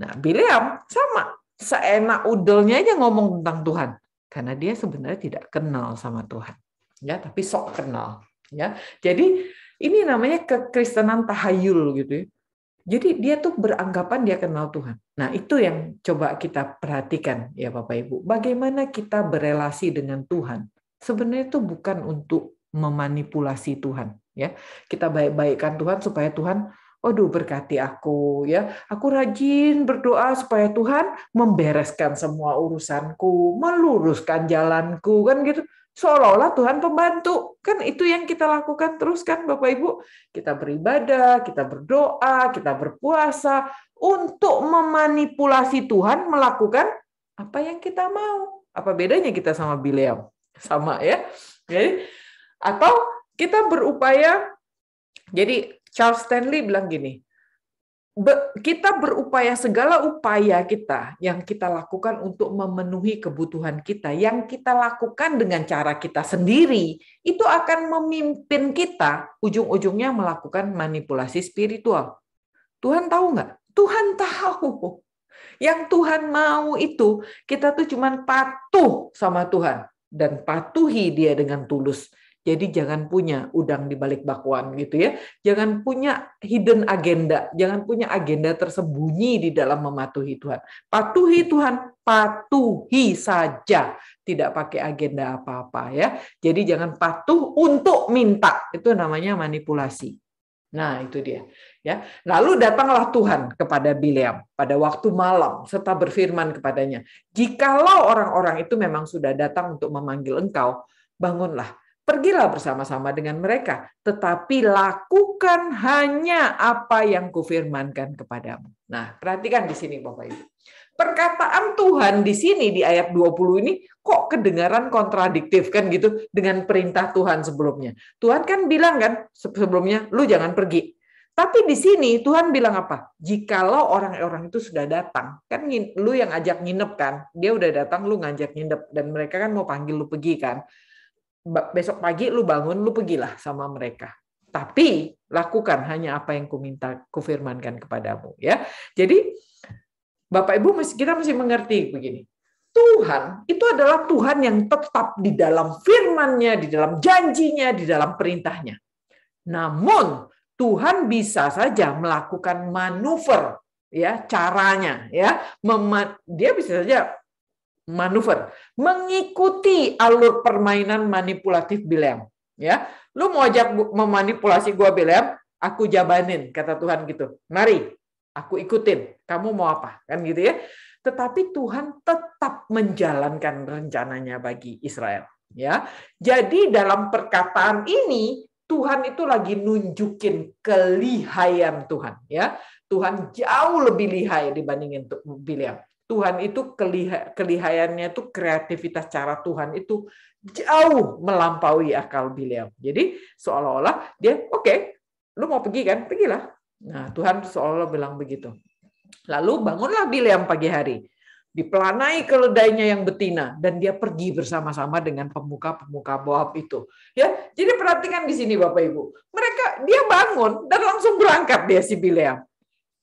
Nah, Bileam sama, seenak udelnya aja ngomong tentang Tuhan, karena dia sebenarnya tidak kenal sama Tuhan, ya, tapi sok kenal, ya. Jadi ini namanya kekristenan tahayul gitu ya. Jadi dia tuh beranggapan dia kenal Tuhan. Nah, itu yang coba kita perhatikan ya Bapak Ibu. Bagaimana kita berelasi dengan Tuhan? Sebenarnya itu bukan untuk memanipulasi Tuhan, ya. Kita baik-baikkan Tuhan supaya Tuhan Waduh berkati aku ya. Aku rajin berdoa supaya Tuhan membereskan semua urusanku, meluruskan jalanku kan gitu seolah-olah Tuhan pembantu. Kan itu yang kita lakukan terus kan Bapak Ibu? Kita beribadah, kita berdoa, kita berpuasa untuk memanipulasi Tuhan melakukan apa yang kita mau. Apa bedanya kita sama Bileam? Sama ya. Jadi atau kita berupaya jadi Charles Stanley bilang gini, kita berupaya segala upaya kita yang kita lakukan untuk memenuhi kebutuhan kita yang kita lakukan dengan cara kita sendiri itu akan memimpin kita ujung-ujungnya melakukan manipulasi spiritual. Tuhan tahu nggak? Tuhan tahu. Yang Tuhan mau itu kita tuh cuman patuh sama Tuhan dan patuhi dia dengan tulus jadi jangan punya udang di balik bakwan gitu ya. Jangan punya hidden agenda, jangan punya agenda tersembunyi di dalam mematuhi Tuhan. Patuhi Tuhan, patuhi saja, tidak pakai agenda apa-apa ya. Jadi jangan patuh untuk minta. Itu namanya manipulasi. Nah, itu dia. Ya. Lalu datanglah Tuhan kepada Bileam pada waktu malam serta berfirman kepadanya, "Jikalau orang-orang itu memang sudah datang untuk memanggil engkau, bangunlah, Pergilah bersama-sama dengan mereka, tetapi lakukan hanya apa yang kufirmankan kepadamu. Nah, perhatikan di sini Bapak Ibu. Perkataan Tuhan di sini di ayat 20 ini kok kedengaran kontradiktif kan gitu dengan perintah Tuhan sebelumnya. Tuhan kan bilang kan sebelumnya lu jangan pergi. Tapi di sini Tuhan bilang apa? Jikalau orang-orang itu sudah datang, kan lu yang ajak nginep kan, dia udah datang, lu ngajak nginep dan mereka kan mau panggil lu pergi kan besok pagi lu bangun, lu pergilah sama mereka. Tapi lakukan hanya apa yang ku minta ku firmankan kepadamu. Ya, jadi Bapak Ibu kita mesti mengerti begini. Tuhan itu adalah Tuhan yang tetap di dalam firman-Nya, di dalam janjinya, di dalam perintahnya. Namun Tuhan bisa saja melakukan manuver ya caranya ya dia bisa saja manuver, mengikuti alur permainan manipulatif Bileam. Ya, lu mau ajak memanipulasi gua Bileam, aku jabanin kata Tuhan gitu. Mari, aku ikutin. Kamu mau apa? Kan gitu ya. Tetapi Tuhan tetap menjalankan rencananya bagi Israel. Ya, jadi dalam perkataan ini Tuhan itu lagi nunjukin kelihayan Tuhan. Ya, Tuhan jauh lebih lihai dibandingin untuk Bileam. Tuhan itu keliha, kelihayannya itu kreativitas cara Tuhan itu jauh melampaui akal Bileam. Jadi seolah-olah dia oke, okay, lu mau pergi kan? Pergilah. Nah, Tuhan seolah-olah bilang begitu. Lalu bangunlah Bileam pagi hari. Dipelanai keledainya yang betina dan dia pergi bersama-sama dengan pemuka-pemuka Moab itu. Ya, jadi perhatikan di sini Bapak Ibu. Mereka dia bangun dan langsung berangkat dia si Bileam.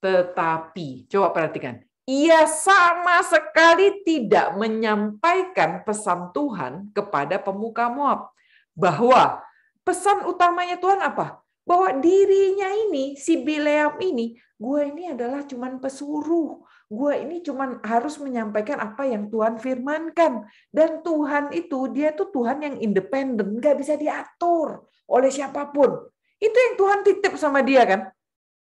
Tetapi coba perhatikan, ia sama sekali tidak menyampaikan pesan Tuhan kepada pemuka Moab bahwa pesan utamanya Tuhan apa? Bahwa dirinya ini si Bileam ini, gue ini adalah cuman pesuruh. Gue ini cuman harus menyampaikan apa yang Tuhan firmankan. Dan Tuhan itu dia itu Tuhan yang independen, gak bisa diatur oleh siapapun. Itu yang Tuhan titip sama dia kan?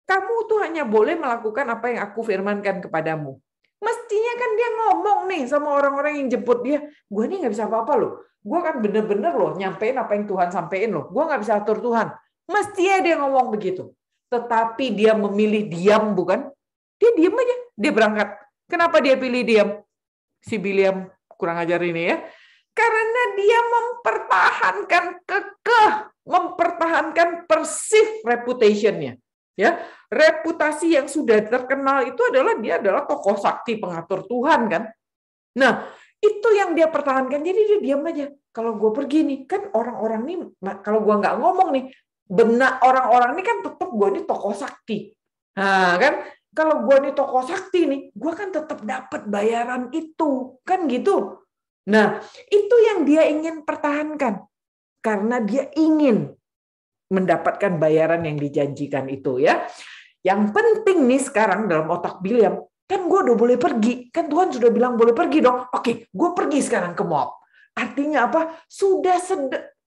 kamu tuh hanya boleh melakukan apa yang aku firmankan kepadamu. Mestinya kan dia ngomong nih sama orang-orang yang jemput dia, gue nih nggak bisa apa-apa loh. Gue kan bener-bener loh nyampein apa yang Tuhan sampein loh. Gue nggak bisa atur Tuhan. Mestinya dia ngomong begitu. Tetapi dia memilih diam bukan? Dia diam aja. Dia berangkat. Kenapa dia pilih diam? Si William kurang ajar ini ya. Karena dia mempertahankan kekeh, mempertahankan persif reputationnya. Ya, reputasi yang sudah terkenal itu adalah dia adalah tokoh sakti pengatur Tuhan kan. Nah, itu yang dia pertahankan. Jadi dia diam aja. Kalau gue pergi nih, kan orang-orang nih, kalau gue nggak ngomong nih, benak orang-orang ini kan tetap gue ini tokoh sakti. Nah, kan kalau gue ini tokoh sakti nih, gue kan tetap dapat bayaran itu. Kan gitu. Nah, itu yang dia ingin pertahankan. Karena dia ingin mendapatkan bayaran yang dijanjikan itu ya. Yang penting nih sekarang dalam otak William, ya, kan gue udah boleh pergi, kan Tuhan sudah bilang boleh pergi dong. Oke, gue pergi sekarang ke mall. Artinya apa? Sudah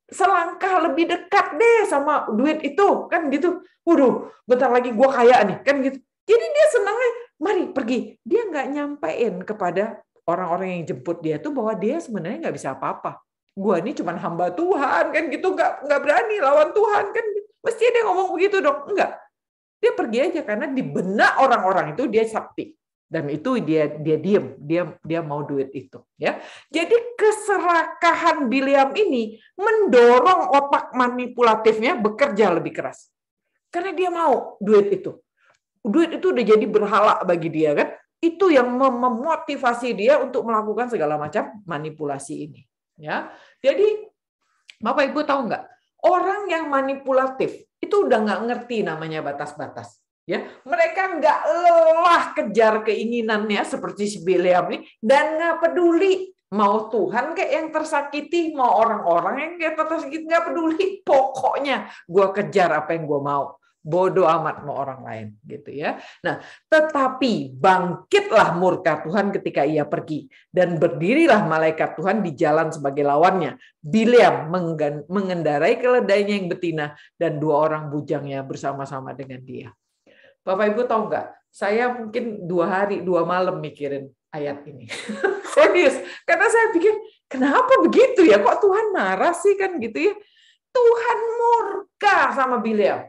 selangkah lebih dekat deh sama duit itu, kan gitu. Waduh, bentar lagi gue kaya nih, kan gitu. Jadi dia senangnya, mari pergi. Dia nggak nyampein kepada orang-orang yang jemput dia tuh bahwa dia sebenarnya nggak bisa apa-apa gua ini cuma hamba Tuhan kan gitu nggak nggak berani lawan Tuhan kan mesti dia ngomong begitu dong enggak dia pergi aja karena di benak orang-orang itu dia sakti dan itu dia dia diem dia dia mau duit itu ya jadi keserakahan Biliam ini mendorong otak manipulatifnya bekerja lebih keras karena dia mau duit itu duit itu udah jadi berhala bagi dia kan itu yang memotivasi dia untuk melakukan segala macam manipulasi ini ya. Jadi Bapak Ibu tahu nggak? Orang yang manipulatif itu udah nggak ngerti namanya batas-batas. Ya, mereka nggak lelah kejar keinginannya seperti si Bileam ini dan nggak peduli mau Tuhan kayak yang tersakiti, mau orang-orang yang kayak tersakiti nggak peduli. Pokoknya gue kejar apa yang gue mau bodoh amat mau orang lain gitu ya. Nah, tetapi bangkitlah murka Tuhan ketika ia pergi dan berdirilah malaikat Tuhan di jalan sebagai lawannya. Bileam mengendarai keledainya yang betina dan dua orang bujangnya bersama-sama dengan dia. Bapak Ibu tahu nggak? Saya mungkin dua hari dua malam mikirin ayat ini. Serius, karena saya pikir kenapa begitu ya? Kok Tuhan marah sih kan gitu ya? Tuhan murka sama Bileam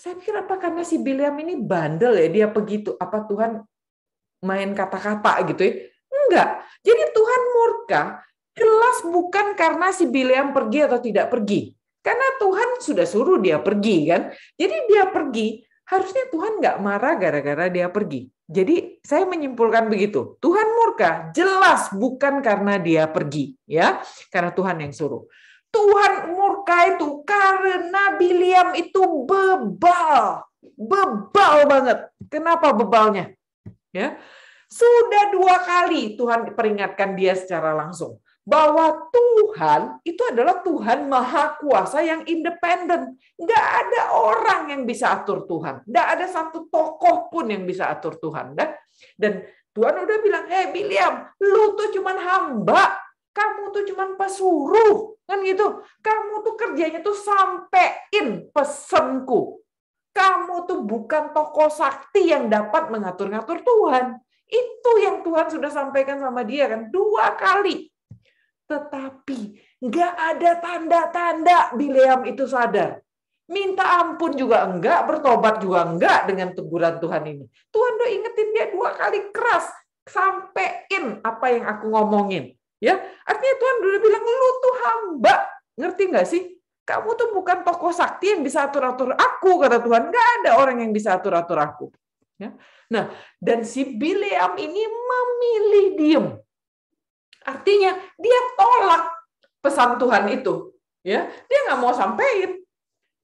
saya pikir apa karena si William ini bandel ya dia begitu apa Tuhan main kata-kata gitu ya? Enggak. Jadi Tuhan murka jelas bukan karena si William pergi atau tidak pergi. Karena Tuhan sudah suruh dia pergi kan. Jadi dia pergi, harusnya Tuhan nggak marah gara-gara dia pergi. Jadi saya menyimpulkan begitu. Tuhan murka jelas bukan karena dia pergi ya, karena Tuhan yang suruh. Tuhan murka suka itu karena Biliam itu bebal, bebal banget. Kenapa bebalnya? Ya, sudah dua kali Tuhan peringatkan dia secara langsung bahwa Tuhan itu adalah Tuhan Maha Kuasa yang independen. Nggak ada orang yang bisa atur Tuhan. Nggak ada satu tokoh pun yang bisa atur Tuhan. Dan, dan Tuhan udah bilang, hei William, lu tuh cuman hamba. Kamu tuh cuman pesuruh. Kan gitu. Kamu tuh kerjanya tuh sampein pesenku. Kamu tuh bukan tokoh sakti yang dapat mengatur-ngatur Tuhan. Itu yang Tuhan sudah sampaikan sama dia kan dua kali. Tetapi nggak ada tanda-tanda Bileam itu sadar. Minta ampun juga enggak, bertobat juga enggak dengan teguran Tuhan ini. Tuhan udah ingetin dia dua kali keras, sampein apa yang aku ngomongin. Ya, artinya Tuhan udah bilang lu tuh hamba. Ngerti nggak sih? Kamu tuh bukan tokoh sakti yang bisa atur-atur aku, kata Tuhan. Nggak ada orang yang bisa atur-atur aku. Ya. Nah, dan si Bileam ini memilih diem. Artinya dia tolak pesan Tuhan itu. Ya, dia nggak mau sampein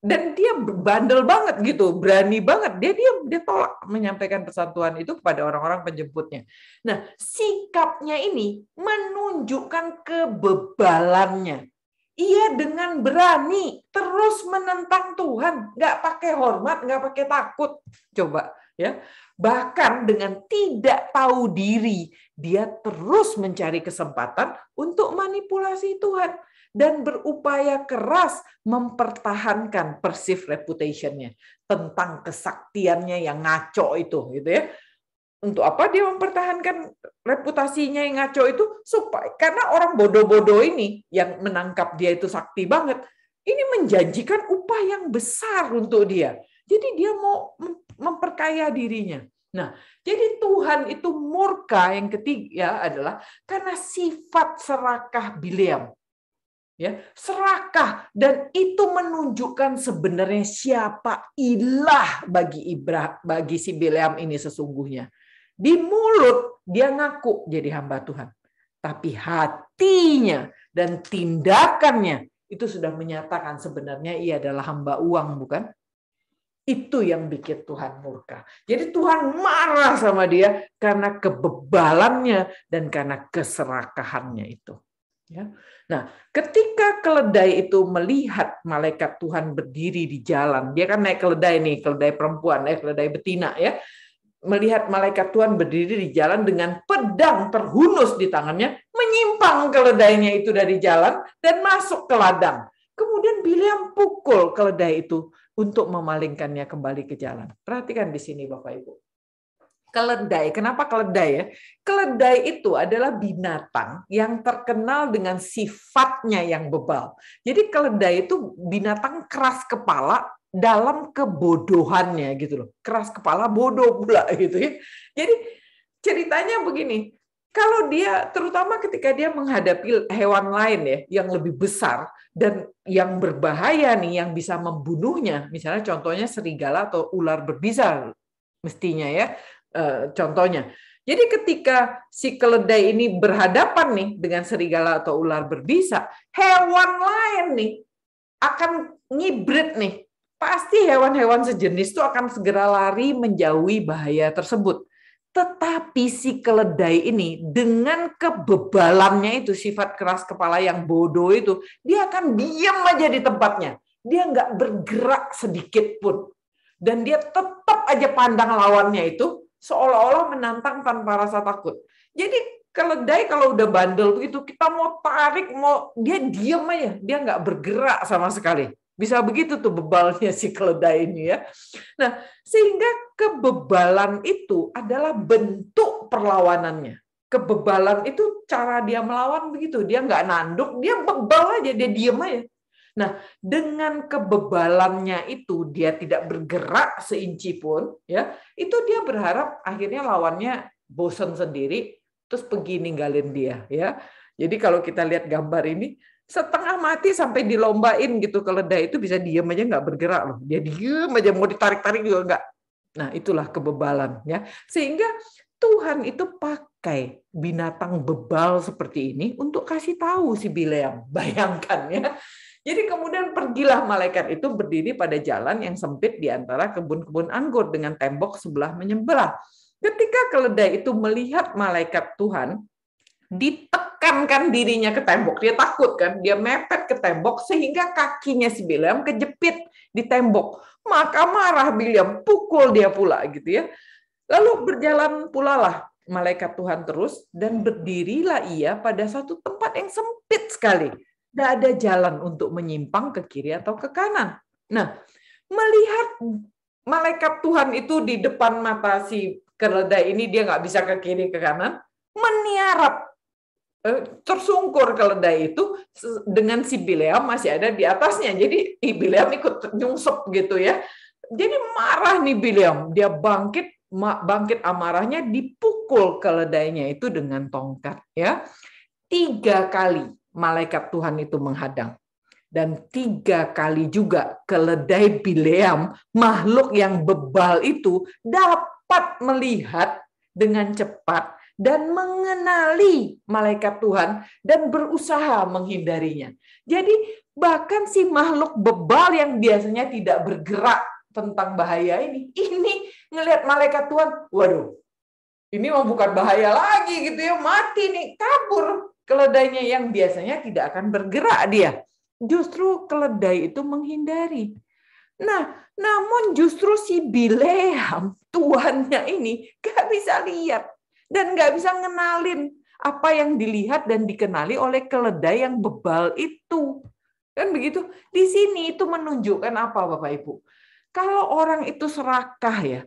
dan dia bandel banget gitu, berani banget. Dia dia dia tolak menyampaikan persatuan itu kepada orang-orang penjemputnya. Nah, sikapnya ini menunjukkan kebebalannya. Ia dengan berani terus menentang Tuhan, nggak pakai hormat, nggak pakai takut. Coba ya, bahkan dengan tidak tahu diri, dia terus mencari kesempatan untuk manipulasi Tuhan dan berupaya keras mempertahankan Persif reputationnya tentang kesaktiannya yang ngaco itu gitu ya untuk apa dia mempertahankan reputasinya yang ngaco itu supaya karena orang bodoh-bodoh ini yang menangkap dia itu sakti banget ini menjanjikan upah yang besar untuk dia jadi dia mau memperkaya dirinya nah jadi Tuhan itu murka yang ketiga adalah karena sifat serakah Bileam ya serakah dan itu menunjukkan sebenarnya siapa ilah bagi Ibra bagi si Bileam ini sesungguhnya di mulut dia ngaku jadi hamba Tuhan tapi hatinya dan tindakannya itu sudah menyatakan sebenarnya ia adalah hamba uang bukan itu yang bikin Tuhan murka. Jadi Tuhan marah sama dia karena kebebalannya dan karena keserakahannya itu. Ya. Nah, ketika keledai itu melihat malaikat Tuhan berdiri di jalan, dia kan naik keledai nih, keledai perempuan, eh keledai betina ya, melihat malaikat Tuhan berdiri di jalan dengan pedang terhunus di tangannya, menyimpang keledainya itu dari jalan dan masuk ke ladang. Kemudian Bileam pukul keledai itu untuk memalingkannya kembali ke jalan. Perhatikan di sini Bapak Ibu keledai. Kenapa keledai ya? Keledai itu adalah binatang yang terkenal dengan sifatnya yang bebal. Jadi keledai itu binatang keras kepala dalam kebodohannya gitu loh. Keras kepala bodoh pula gitu ya. Jadi ceritanya begini, kalau dia terutama ketika dia menghadapi hewan lain ya yang lebih besar dan yang berbahaya nih yang bisa membunuhnya misalnya contohnya serigala atau ular berbisa mestinya ya Eh, contohnya. Jadi ketika si keledai ini berhadapan nih dengan serigala atau ular berbisa, hewan lain nih akan ngibrit nih. Pasti hewan-hewan sejenis itu akan segera lari menjauhi bahaya tersebut. Tetapi si keledai ini dengan kebebalannya itu, sifat keras kepala yang bodoh itu, dia akan diam aja di tempatnya. Dia nggak bergerak sedikit pun. Dan dia tetap aja pandang lawannya itu seolah-olah menantang tanpa rasa takut. Jadi keledai kalau udah bandel begitu kita mau tarik mau dia diam aja dia nggak bergerak sama sekali bisa begitu tuh bebalnya si keledai ini ya nah sehingga kebebalan itu adalah bentuk perlawanannya kebebalan itu cara dia melawan begitu dia nggak nanduk dia bebal aja dia diem aja Nah, dengan kebebalannya itu dia tidak bergerak seinci pun, ya. Itu dia berharap akhirnya lawannya bosen sendiri terus pergi ninggalin dia, ya. Jadi kalau kita lihat gambar ini setengah mati sampai dilombain gitu keledai itu bisa diam aja nggak bergerak loh. Dia diem aja mau ditarik-tarik juga nggak. Nah, itulah kebebalan ya. Sehingga Tuhan itu pakai binatang bebal seperti ini untuk kasih tahu si Bileam. Bayangkan ya, jadi kemudian pergilah malaikat itu berdiri pada jalan yang sempit di antara kebun-kebun anggur dengan tembok sebelah menyembelah. Ketika keledai itu melihat malaikat Tuhan, ditekankan dirinya ke tembok. Dia takut kan, dia mepet ke tembok sehingga kakinya si Bilam kejepit di tembok. Maka marah Bilam, pukul dia pula gitu ya. Lalu berjalan pula lah malaikat Tuhan terus dan berdirilah ia pada satu tempat yang sempit sekali tidak ada jalan untuk menyimpang ke kiri atau ke kanan. Nah, melihat malaikat Tuhan itu di depan mata si keledai ini, dia nggak bisa ke kiri ke kanan, meniarap, eh, tersungkur keledai itu dengan si Bileam masih ada di atasnya. Jadi Bileam ikut nyungsep gitu ya. Jadi marah nih Bileam, dia bangkit bangkit amarahnya dipukul keledainya itu dengan tongkat ya tiga kali malaikat Tuhan itu menghadang. Dan tiga kali juga keledai Bileam, makhluk yang bebal itu dapat melihat dengan cepat dan mengenali malaikat Tuhan dan berusaha menghindarinya. Jadi bahkan si makhluk bebal yang biasanya tidak bergerak tentang bahaya ini, ini ngelihat malaikat Tuhan, waduh, ini mau bukan bahaya lagi gitu ya, mati nih, kabur Keledainya yang biasanya tidak akan bergerak dia. Justru keledai itu menghindari. Nah, namun justru si Bileam, tuannya ini, gak bisa lihat dan gak bisa ngenalin apa yang dilihat dan dikenali oleh keledai yang bebal itu. Kan begitu? Di sini itu menunjukkan apa Bapak Ibu? Kalau orang itu serakah ya,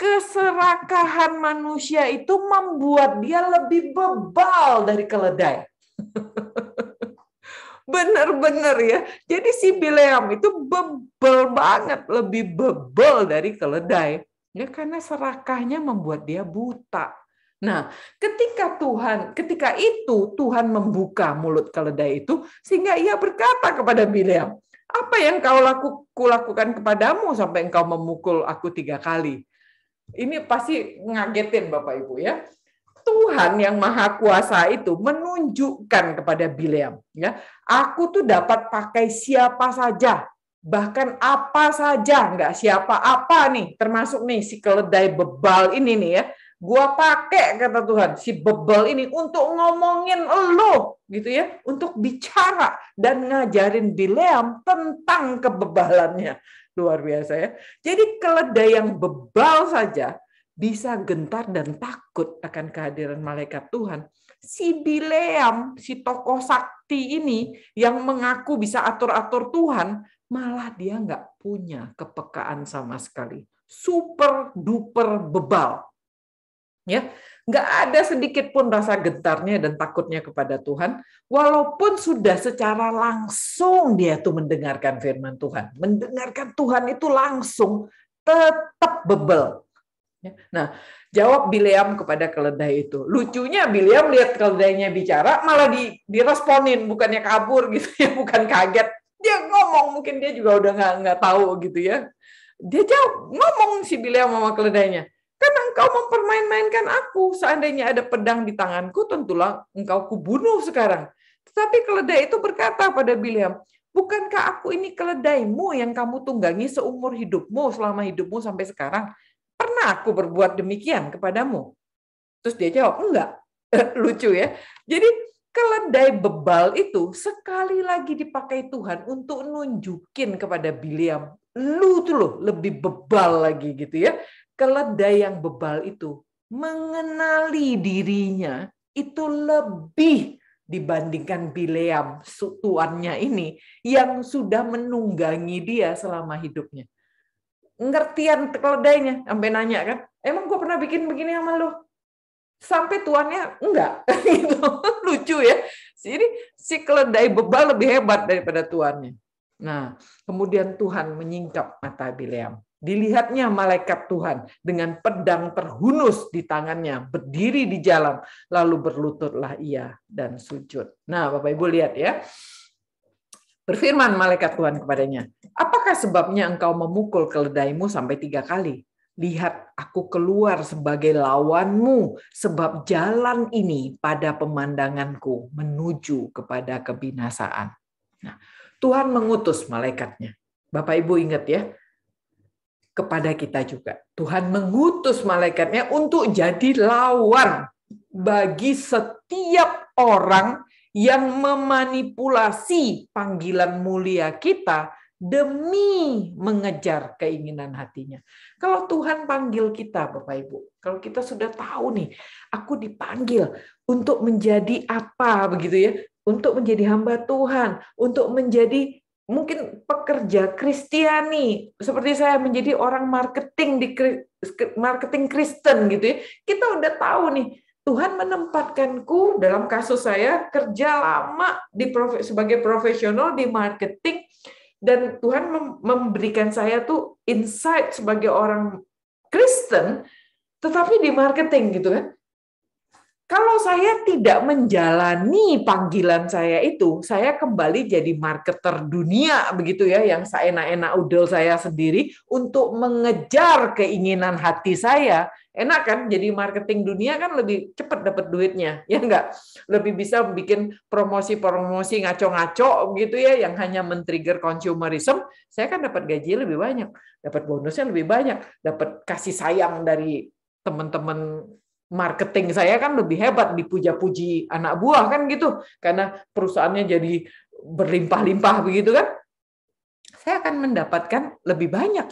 keserakahan manusia itu membuat dia lebih bebal dari keledai. Bener-bener ya. Jadi si Bileam itu bebel banget, lebih bebel dari keledai. Ya karena serakahnya membuat dia buta. Nah, ketika Tuhan, ketika itu Tuhan membuka mulut keledai itu sehingga ia berkata kepada Bileam, apa yang kau laku, kulakukan kepadamu sampai engkau memukul aku tiga kali? Ini pasti ngagetin Bapak Ibu ya. Tuhan yang maha kuasa itu menunjukkan kepada Bileam ya, aku tuh dapat pakai siapa saja, bahkan apa saja, nggak siapa apa nih, termasuk nih si keledai bebal ini nih ya, gua pakai kata Tuhan si bebel ini untuk ngomongin lo gitu ya untuk bicara dan ngajarin Bileam tentang kebebalannya luar biasa ya. Jadi keledai yang bebal saja bisa gentar dan takut akan kehadiran malaikat Tuhan. Si Bileam, si tokoh sakti ini yang mengaku bisa atur-atur Tuhan, malah dia nggak punya kepekaan sama sekali. Super duper bebal. Ya, Nggak ada sedikit pun rasa getarnya dan takutnya kepada Tuhan, walaupun sudah secara langsung dia itu mendengarkan firman Tuhan. Mendengarkan Tuhan itu langsung tetap bebel. Ya, nah, jawab Bileam kepada keledai itu. Lucunya Bileam lihat keledainya bicara, malah di, diresponin, bukannya kabur gitu ya, bukan kaget. Dia ngomong, mungkin dia juga udah nggak nggak tahu gitu ya. Dia jawab, ngomong si Bileam sama keledainya engkau mempermain-mainkan aku. Seandainya ada pedang di tanganku, tentulah engkau kubunuh sekarang. Tetapi keledai itu berkata pada Biliam, bukankah aku ini keledaimu yang kamu tunggangi seumur hidupmu, selama hidupmu sampai sekarang? Pernah aku berbuat demikian kepadamu? Terus dia jawab, enggak. Lucu ya. Jadi keledai bebal itu sekali lagi dipakai Tuhan untuk nunjukin kepada Biliam, lu tuh loh lebih bebal lagi gitu ya keledai yang bebal itu mengenali dirinya itu lebih dibandingkan Bileam tuannya ini yang sudah menunggangi dia selama hidupnya. Ngertian keledainya sampai nanya kan, emang gue pernah bikin begini sama lu? Sampai tuannya enggak, gitu. lucu ya. Jadi si keledai bebal lebih hebat daripada tuannya. Nah, kemudian Tuhan menyingkap mata Bileam. Dilihatnya malaikat Tuhan dengan pedang terhunus di tangannya, berdiri di jalan, lalu berlututlah ia dan sujud. Nah, Bapak Ibu lihat ya. Berfirman malaikat Tuhan kepadanya, apakah sebabnya engkau memukul keledaimu sampai tiga kali? Lihat, aku keluar sebagai lawanmu, sebab jalan ini pada pemandanganku menuju kepada kebinasaan. Nah, Tuhan mengutus malaikatnya. Bapak Ibu ingat ya, kepada kita juga. Tuhan mengutus malaikatnya untuk jadi lawan bagi setiap orang yang memanipulasi panggilan mulia kita demi mengejar keinginan hatinya. Kalau Tuhan panggil kita, Bapak Ibu, kalau kita sudah tahu nih, aku dipanggil untuk menjadi apa begitu ya, untuk menjadi hamba Tuhan, untuk menjadi mungkin pekerja Kristiani seperti saya menjadi orang marketing di marketing Kristen gitu ya kita udah tahu nih Tuhan menempatkanku dalam kasus saya kerja lama di prof, sebagai profesional di marketing dan Tuhan memberikan saya tuh insight sebagai orang Kristen tetapi di marketing gitu kan kalau saya tidak menjalani panggilan saya itu, saya kembali jadi marketer dunia begitu ya, yang seenak-enak udel saya sendiri untuk mengejar keinginan hati saya. Enak kan jadi marketing dunia kan lebih cepat dapat duitnya, ya enggak? Lebih bisa bikin promosi-promosi ngaco-ngaco gitu ya yang hanya men-trigger consumerism, saya kan dapat gaji lebih banyak, dapat bonusnya lebih banyak, dapat kasih sayang dari teman-teman marketing saya kan lebih hebat dipuja-puji anak buah kan gitu karena perusahaannya jadi berlimpah-limpah begitu kan saya akan mendapatkan lebih banyak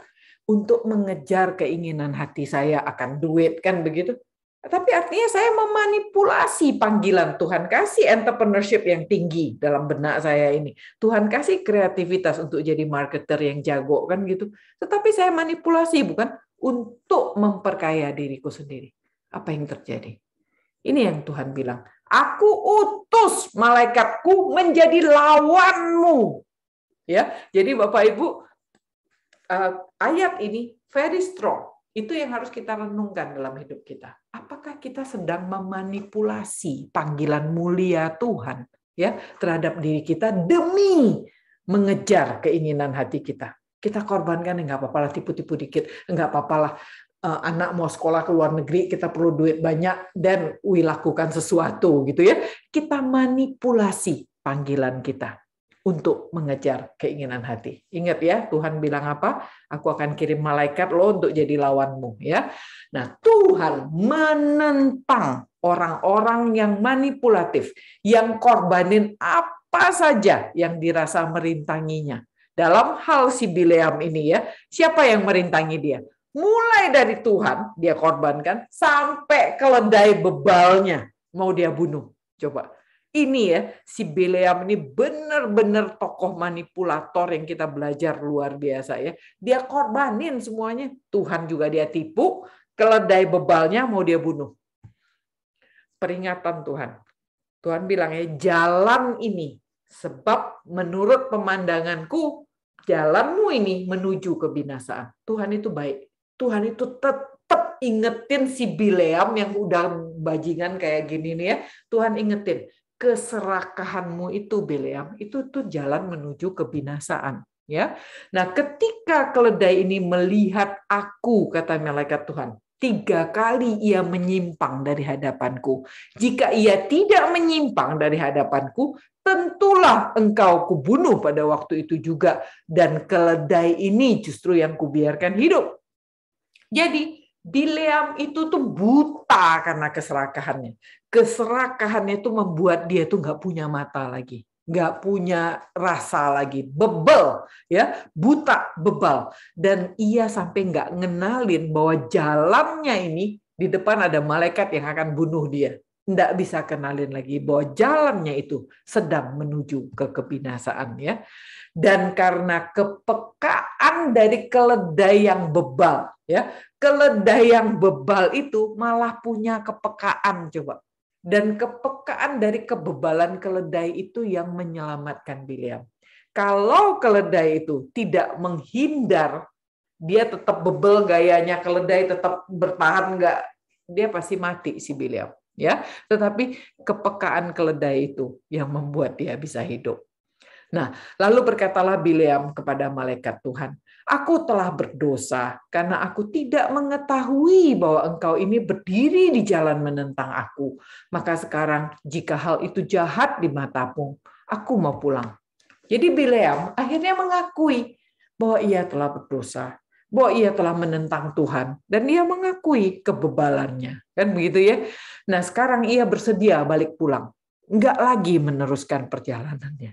untuk mengejar keinginan hati saya akan duit kan begitu tapi artinya saya memanipulasi panggilan Tuhan kasih entrepreneurship yang tinggi dalam benak saya ini. Tuhan kasih kreativitas untuk jadi marketer yang jago kan gitu. Tetapi saya manipulasi bukan untuk memperkaya diriku sendiri apa yang terjadi? Ini yang Tuhan bilang, aku utus malaikatku menjadi lawanmu. Ya, jadi Bapak Ibu, eh, ayat ini very strong. Itu yang harus kita renungkan dalam hidup kita. Apakah kita sedang memanipulasi panggilan mulia Tuhan ya terhadap diri kita demi mengejar keinginan hati kita? Kita korbankan nggak apa-apa lah tipu-tipu dikit, nggak apa-apa lah Eh, anak mau sekolah ke luar negeri kita perlu duit banyak dan we lakukan sesuatu gitu ya kita manipulasi panggilan kita untuk mengejar keinginan hati. Ingat ya, Tuhan bilang apa? Aku akan kirim malaikat lo untuk jadi lawanmu ya. Nah, Tuhan menentang orang-orang yang manipulatif, yang korbanin apa saja yang dirasa merintanginya. Dalam hal si Bileam ini ya, siapa yang merintangi dia? mulai dari Tuhan dia korbankan sampai keledai bebalnya mau dia bunuh. Coba ini ya si Bileam ini benar-benar tokoh manipulator yang kita belajar luar biasa ya. Dia korbanin semuanya. Tuhan juga dia tipu, keledai bebalnya mau dia bunuh. Peringatan Tuhan. Tuhan bilang ya, jalan ini sebab menurut pemandanganku jalanmu ini menuju kebinasaan. Tuhan itu baik. Tuhan itu tetap ingetin si Bileam yang udah bajingan kayak gini nih ya. Tuhan ingetin, keserakahanmu itu Bileam, itu tuh jalan menuju kebinasaan. Ya, nah ketika keledai ini melihat aku, kata malaikat Tuhan, tiga kali ia menyimpang dari hadapanku. Jika ia tidak menyimpang dari hadapanku, tentulah engkau kubunuh pada waktu itu juga, dan keledai ini justru yang kubiarkan hidup. Jadi Bileam itu tuh buta karena keserakahannya. Keserakahannya itu membuat dia tuh nggak punya mata lagi, nggak punya rasa lagi, bebel ya, buta, bebal. Dan ia sampai nggak ngenalin bahwa jalannya ini di depan ada malaikat yang akan bunuh dia tidak bisa kenalin lagi bahwa jalannya itu sedang menuju ke kebinasaan ya. Dan karena kepekaan dari keledai yang bebal ya, keledai yang bebal itu malah punya kepekaan coba. Dan kepekaan dari kebebalan keledai itu yang menyelamatkan William. Kalau keledai itu tidak menghindar, dia tetap bebel gayanya keledai tetap bertahan nggak, dia pasti mati si William ya. Tetapi kepekaan keledai itu yang membuat dia bisa hidup. Nah, lalu berkatalah Bileam kepada malaikat Tuhan, "Aku telah berdosa karena aku tidak mengetahui bahwa engkau ini berdiri di jalan menentang aku. Maka sekarang jika hal itu jahat di matamu, aku mau pulang." Jadi Bileam akhirnya mengakui bahwa ia telah berdosa, bahwa ia telah menentang Tuhan dan ia mengakui kebebalannya. Kan begitu ya. Nah, sekarang ia bersedia balik pulang. Enggak lagi meneruskan perjalanannya.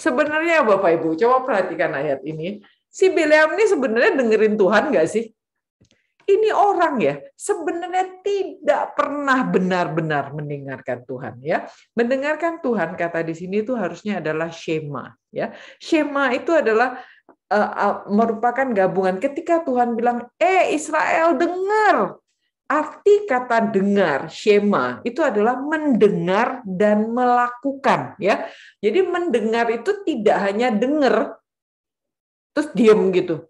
Sebenarnya Bapak Ibu, coba perhatikan ayat ini. Si Bileam ini sebenarnya dengerin Tuhan nggak sih? Ini orang ya, sebenarnya tidak pernah benar-benar mendengarkan Tuhan ya. Mendengarkan Tuhan kata di sini itu harusnya adalah shema ya. Shema itu adalah uh, uh, merupakan gabungan ketika Tuhan bilang, "Eh Israel, dengar." arti kata dengar Shema itu adalah mendengar dan melakukan ya jadi mendengar itu tidak hanya dengar terus diam gitu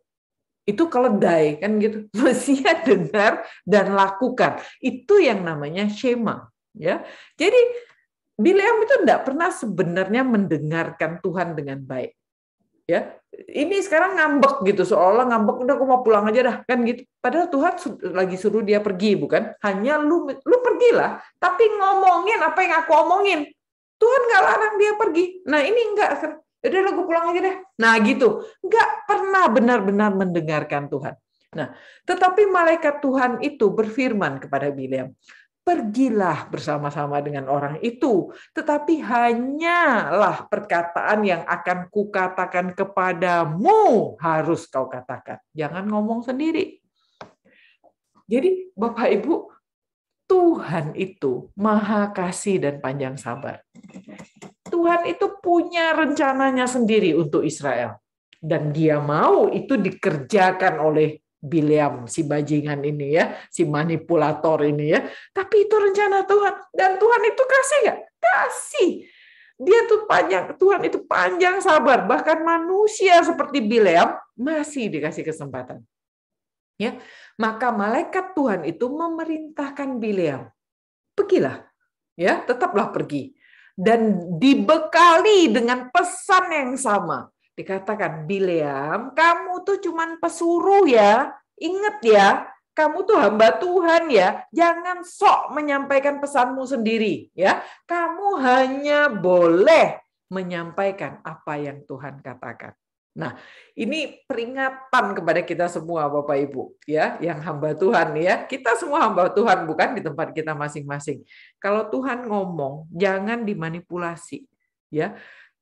itu keledai kan gitu mestinya dengar dan lakukan itu yang namanya Shema ya jadi Bileam itu tidak pernah sebenarnya mendengarkan Tuhan dengan baik ya ini sekarang ngambek gitu seolah ngambek udah aku mau pulang aja dah kan gitu padahal Tuhan lagi suruh dia pergi bukan hanya lu lu pergilah tapi ngomongin apa yang aku omongin Tuhan nggak larang dia pergi nah ini enggak kan? ya udah gue pulang aja deh nah gitu nggak pernah benar-benar mendengarkan Tuhan nah tetapi malaikat Tuhan itu berfirman kepada William pergilah bersama-sama dengan orang itu, tetapi hanyalah perkataan yang akan kukatakan kepadamu harus kau katakan. Jangan ngomong sendiri. Jadi Bapak Ibu, Tuhan itu maha kasih dan panjang sabar. Tuhan itu punya rencananya sendiri untuk Israel. Dan dia mau itu dikerjakan oleh Biliam, si bajingan ini ya, si manipulator ini ya. Tapi itu rencana Tuhan. Dan Tuhan itu kasih nggak? Kasih. Dia tuh panjang, Tuhan itu panjang sabar. Bahkan manusia seperti Bileam masih dikasih kesempatan. Ya, maka malaikat Tuhan itu memerintahkan Bileam, pergilah, ya tetaplah pergi dan dibekali dengan pesan yang sama dikatakan Bileam, kamu tuh cuman pesuruh ya. Ingat ya, kamu tuh hamba Tuhan ya. Jangan sok menyampaikan pesanmu sendiri ya. Kamu hanya boleh menyampaikan apa yang Tuhan katakan. Nah, ini peringatan kepada kita semua Bapak Ibu ya, yang hamba Tuhan ya. Kita semua hamba Tuhan bukan di tempat kita masing-masing. Kalau Tuhan ngomong, jangan dimanipulasi ya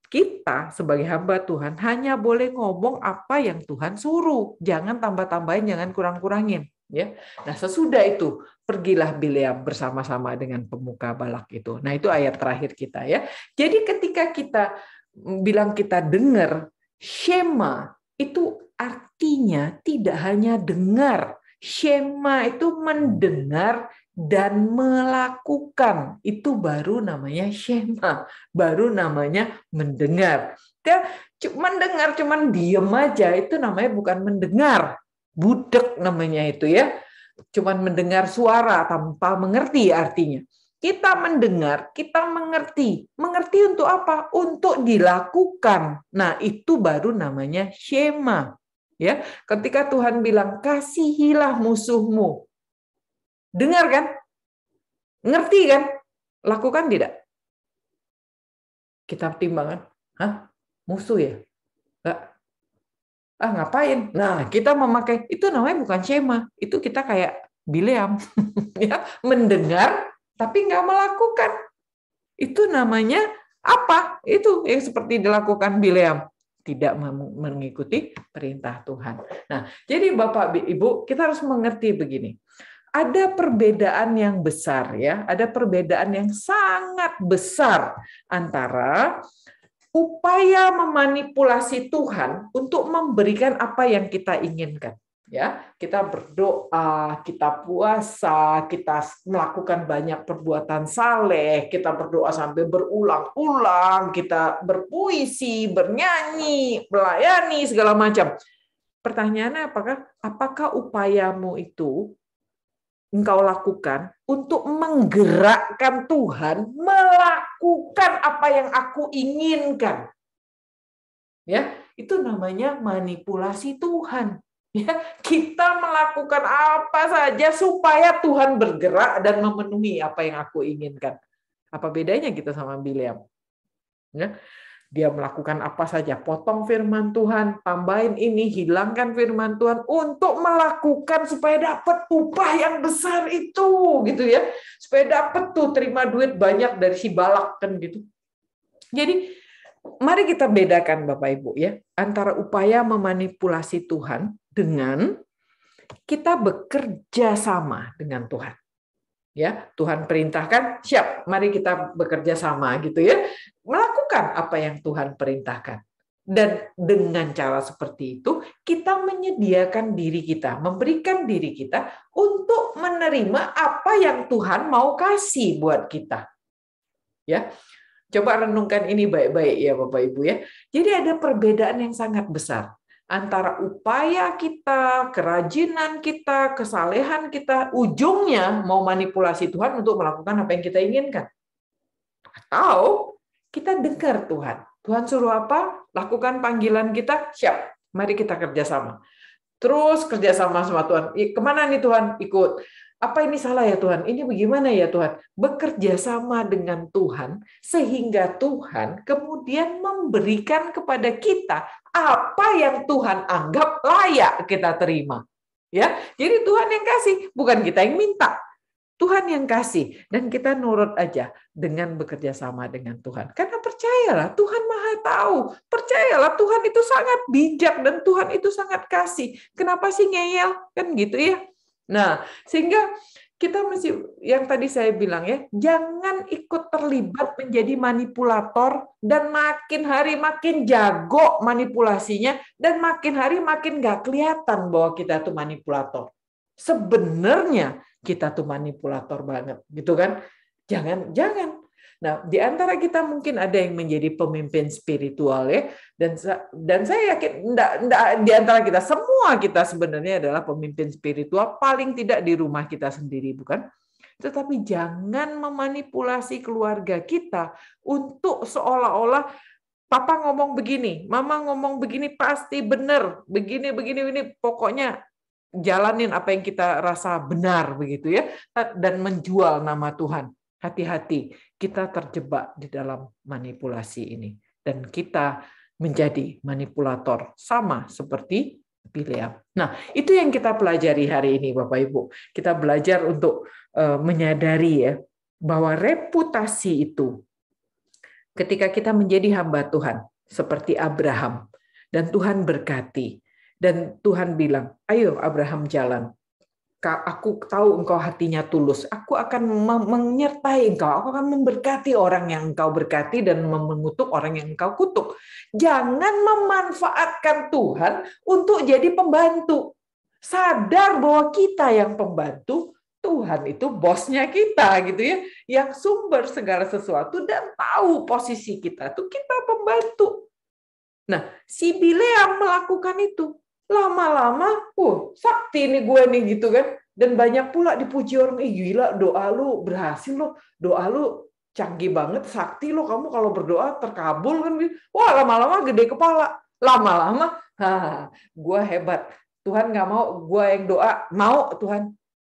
kita sebagai hamba Tuhan hanya boleh ngomong apa yang Tuhan suruh, jangan tambah-tambahin, jangan kurang-kurangin, ya. Nah, sesudah itu pergilah Bileam bersama-sama dengan pemuka Balak itu. Nah, itu ayat terakhir kita ya. Jadi ketika kita mm, bilang kita dengar Shema itu artinya tidak hanya dengar. Shema itu mendengar dan melakukan itu baru namanya shema, baru namanya mendengar. Dia mendengar cuman diem aja itu namanya bukan mendengar, budek namanya itu ya. Cuman mendengar suara tanpa mengerti artinya. Kita mendengar, kita mengerti. Mengerti untuk apa? Untuk dilakukan. Nah, itu baru namanya shema. Ya, ketika Tuhan bilang kasihilah musuhmu, Dengar kan? Ngerti kan? Lakukan tidak? Kita pertimbangan, Hah? Musuh ya? Enggak. Ah, ngapain? Nah, kita memakai itu namanya bukan skema. Itu kita kayak Bileam ya, mendengar tapi nggak melakukan. Itu namanya apa? Itu yang seperti dilakukan Bileam tidak mengikuti perintah Tuhan. Nah, jadi Bapak Ibu, kita harus mengerti begini ada perbedaan yang besar ya, ada perbedaan yang sangat besar antara upaya memanipulasi Tuhan untuk memberikan apa yang kita inginkan ya kita berdoa kita puasa kita melakukan banyak perbuatan saleh kita berdoa sampai berulang-ulang kita berpuisi bernyanyi melayani segala macam pertanyaannya apakah apakah upayamu itu engkau lakukan untuk menggerakkan Tuhan melakukan apa yang aku inginkan. Ya, itu namanya manipulasi Tuhan. Ya, kita melakukan apa saja supaya Tuhan bergerak dan memenuhi apa yang aku inginkan. Apa bedanya kita sama Biliam? Ya. Dia melakukan apa saja, potong firman Tuhan, tambahin ini, hilangkan firman Tuhan untuk melakukan supaya dapat upah yang besar itu, gitu ya. Supaya dapat tuh terima duit banyak dari si balak kan gitu. Jadi mari kita bedakan Bapak Ibu ya antara upaya memanipulasi Tuhan dengan kita bekerja sama dengan Tuhan ya Tuhan perintahkan siap mari kita bekerja sama gitu ya melakukan apa yang Tuhan perintahkan dan dengan cara seperti itu kita menyediakan diri kita memberikan diri kita untuk menerima apa yang Tuhan mau kasih buat kita ya coba renungkan ini baik-baik ya Bapak Ibu ya jadi ada perbedaan yang sangat besar antara upaya kita, kerajinan kita, kesalehan kita, ujungnya mau manipulasi Tuhan untuk melakukan apa yang kita inginkan. Atau kita dengar Tuhan. Tuhan suruh apa? Lakukan panggilan kita, siap. Mari kita kerjasama. Terus kerjasama sama Tuhan. Kemana nih Tuhan? Ikut apa ini salah ya Tuhan? Ini bagaimana ya Tuhan? Bekerja sama dengan Tuhan sehingga Tuhan kemudian memberikan kepada kita apa yang Tuhan anggap layak kita terima. Ya. Jadi Tuhan yang kasih, bukan kita yang minta. Tuhan yang kasih dan kita nurut aja dengan bekerja sama dengan Tuhan. Karena percayalah Tuhan Maha tahu. Percayalah Tuhan itu sangat bijak dan Tuhan itu sangat kasih. Kenapa sih ngeyel? Kan gitu ya Nah, sehingga kita mesti yang tadi saya bilang ya, jangan ikut terlibat menjadi manipulator dan makin hari makin jago manipulasinya dan makin hari makin nggak kelihatan bahwa kita tuh manipulator. Sebenarnya kita tuh manipulator banget, gitu kan? Jangan, jangan. Nah, di antara kita mungkin ada yang menjadi pemimpin spiritual ya, dan dan saya yakin enggak, enggak di antara kita semua kita sebenarnya adalah pemimpin spiritual paling tidak di rumah kita sendiri, bukan? Tetapi jangan memanipulasi keluarga kita untuk seolah-olah Papa ngomong begini, Mama ngomong begini pasti benar, begini begini ini pokoknya jalanin apa yang kita rasa benar begitu ya dan menjual nama Tuhan. Hati-hati, kita terjebak di dalam manipulasi ini. Dan kita menjadi manipulator. Sama seperti Bileam. Nah, itu yang kita pelajari hari ini, Bapak Ibu. Kita belajar untuk eh, menyadari ya bahwa reputasi itu ketika kita menjadi hamba Tuhan seperti Abraham dan Tuhan berkati dan Tuhan bilang, "Ayo Abraham jalan." aku tahu engkau hatinya tulus. Aku akan menyertai engkau. Aku akan memberkati orang yang engkau berkati dan mengutuk orang yang engkau kutuk. Jangan memanfaatkan Tuhan untuk jadi pembantu. Sadar bahwa kita yang pembantu, Tuhan itu bosnya kita gitu ya, yang sumber segala sesuatu dan tahu posisi kita tuh kita pembantu. Nah, si Bileam melakukan itu lama-lama uh sakti nih gue nih gitu kan dan banyak pula dipuji orang ih gila doa lu berhasil lo doa lu canggih banget sakti lo kamu kalau berdoa terkabul kan wah lama-lama gede kepala lama-lama gue hebat Tuhan nggak mau gue yang doa mau Tuhan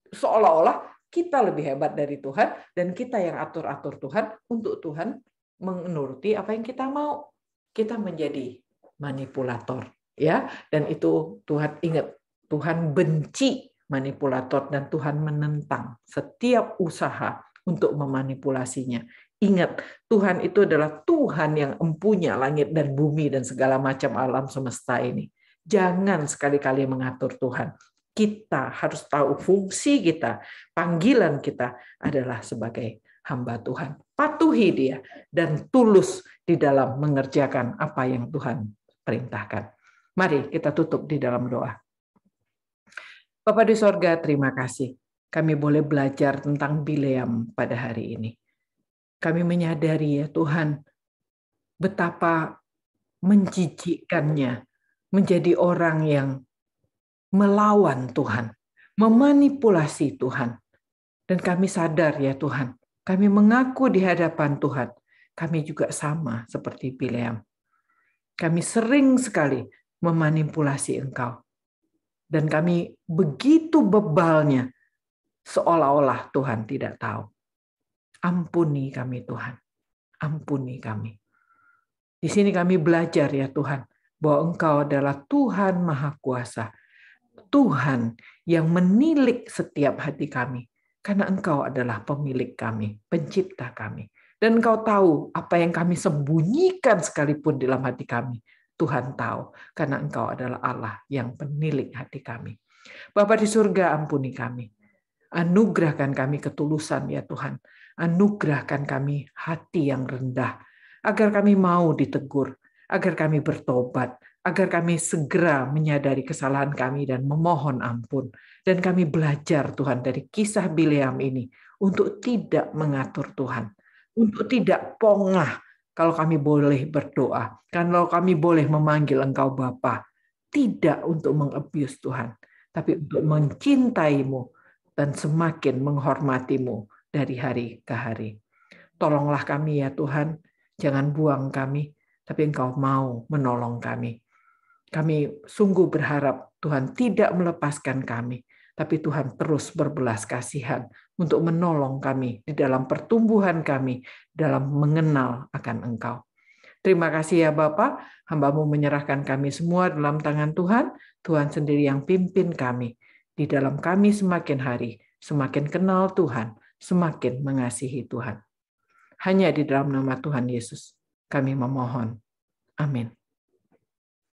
seolah-olah kita lebih hebat dari Tuhan dan kita yang atur-atur Tuhan untuk Tuhan menuruti apa yang kita mau kita menjadi manipulator ya dan itu Tuhan ingat Tuhan benci manipulator dan Tuhan menentang setiap usaha untuk memanipulasinya. Ingat, Tuhan itu adalah Tuhan yang empunya langit dan bumi dan segala macam alam semesta ini. Jangan sekali-kali mengatur Tuhan. Kita harus tahu fungsi kita, panggilan kita adalah sebagai hamba Tuhan. Patuhi dia dan tulus di dalam mengerjakan apa yang Tuhan perintahkan. Mari kita tutup di dalam doa. Bapak di sorga, terima kasih. Kami boleh belajar tentang Bileam pada hari ini. Kami menyadari ya Tuhan, betapa menjijikkannya menjadi orang yang melawan Tuhan, memanipulasi Tuhan. Dan kami sadar ya Tuhan, kami mengaku di hadapan Tuhan, kami juga sama seperti Bileam. Kami sering sekali memanipulasi engkau. Dan kami begitu bebalnya, seolah-olah Tuhan tidak tahu. Ampuni kami Tuhan, ampuni kami. Di sini kami belajar ya Tuhan, bahwa Engkau adalah Tuhan Maha Kuasa, Tuhan yang menilik setiap hati kami, karena Engkau adalah pemilik kami, pencipta kami. Dan Engkau tahu apa yang kami sembunyikan sekalipun dalam hati kami, Tuhan tahu, karena Engkau adalah Allah yang penilik hati kami. Bapa di surga, ampuni kami. Anugerahkan kami ketulusan, ya Tuhan. Anugerahkan kami hati yang rendah, agar kami mau ditegur, agar kami bertobat, agar kami segera menyadari kesalahan kami dan memohon ampun. Dan kami belajar, Tuhan, dari kisah Bileam ini untuk tidak mengatur Tuhan, untuk tidak pongah, kalau kami boleh berdoa, kalau kami boleh memanggil Engkau Bapa, tidak untuk mengabius Tuhan, tapi untuk mencintaimu dan semakin menghormatimu dari hari ke hari. Tolonglah kami ya Tuhan, jangan buang kami, tapi Engkau mau menolong kami. Kami sungguh berharap Tuhan tidak melepaskan kami, tapi Tuhan terus berbelas kasihan untuk menolong kami di dalam pertumbuhan kami, dalam mengenal akan Engkau. Terima kasih ya Bapa, hambamu menyerahkan kami semua dalam tangan Tuhan, Tuhan sendiri yang pimpin kami. Di dalam kami semakin hari, semakin kenal Tuhan, semakin mengasihi Tuhan. Hanya di dalam nama Tuhan Yesus kami memohon. Amin.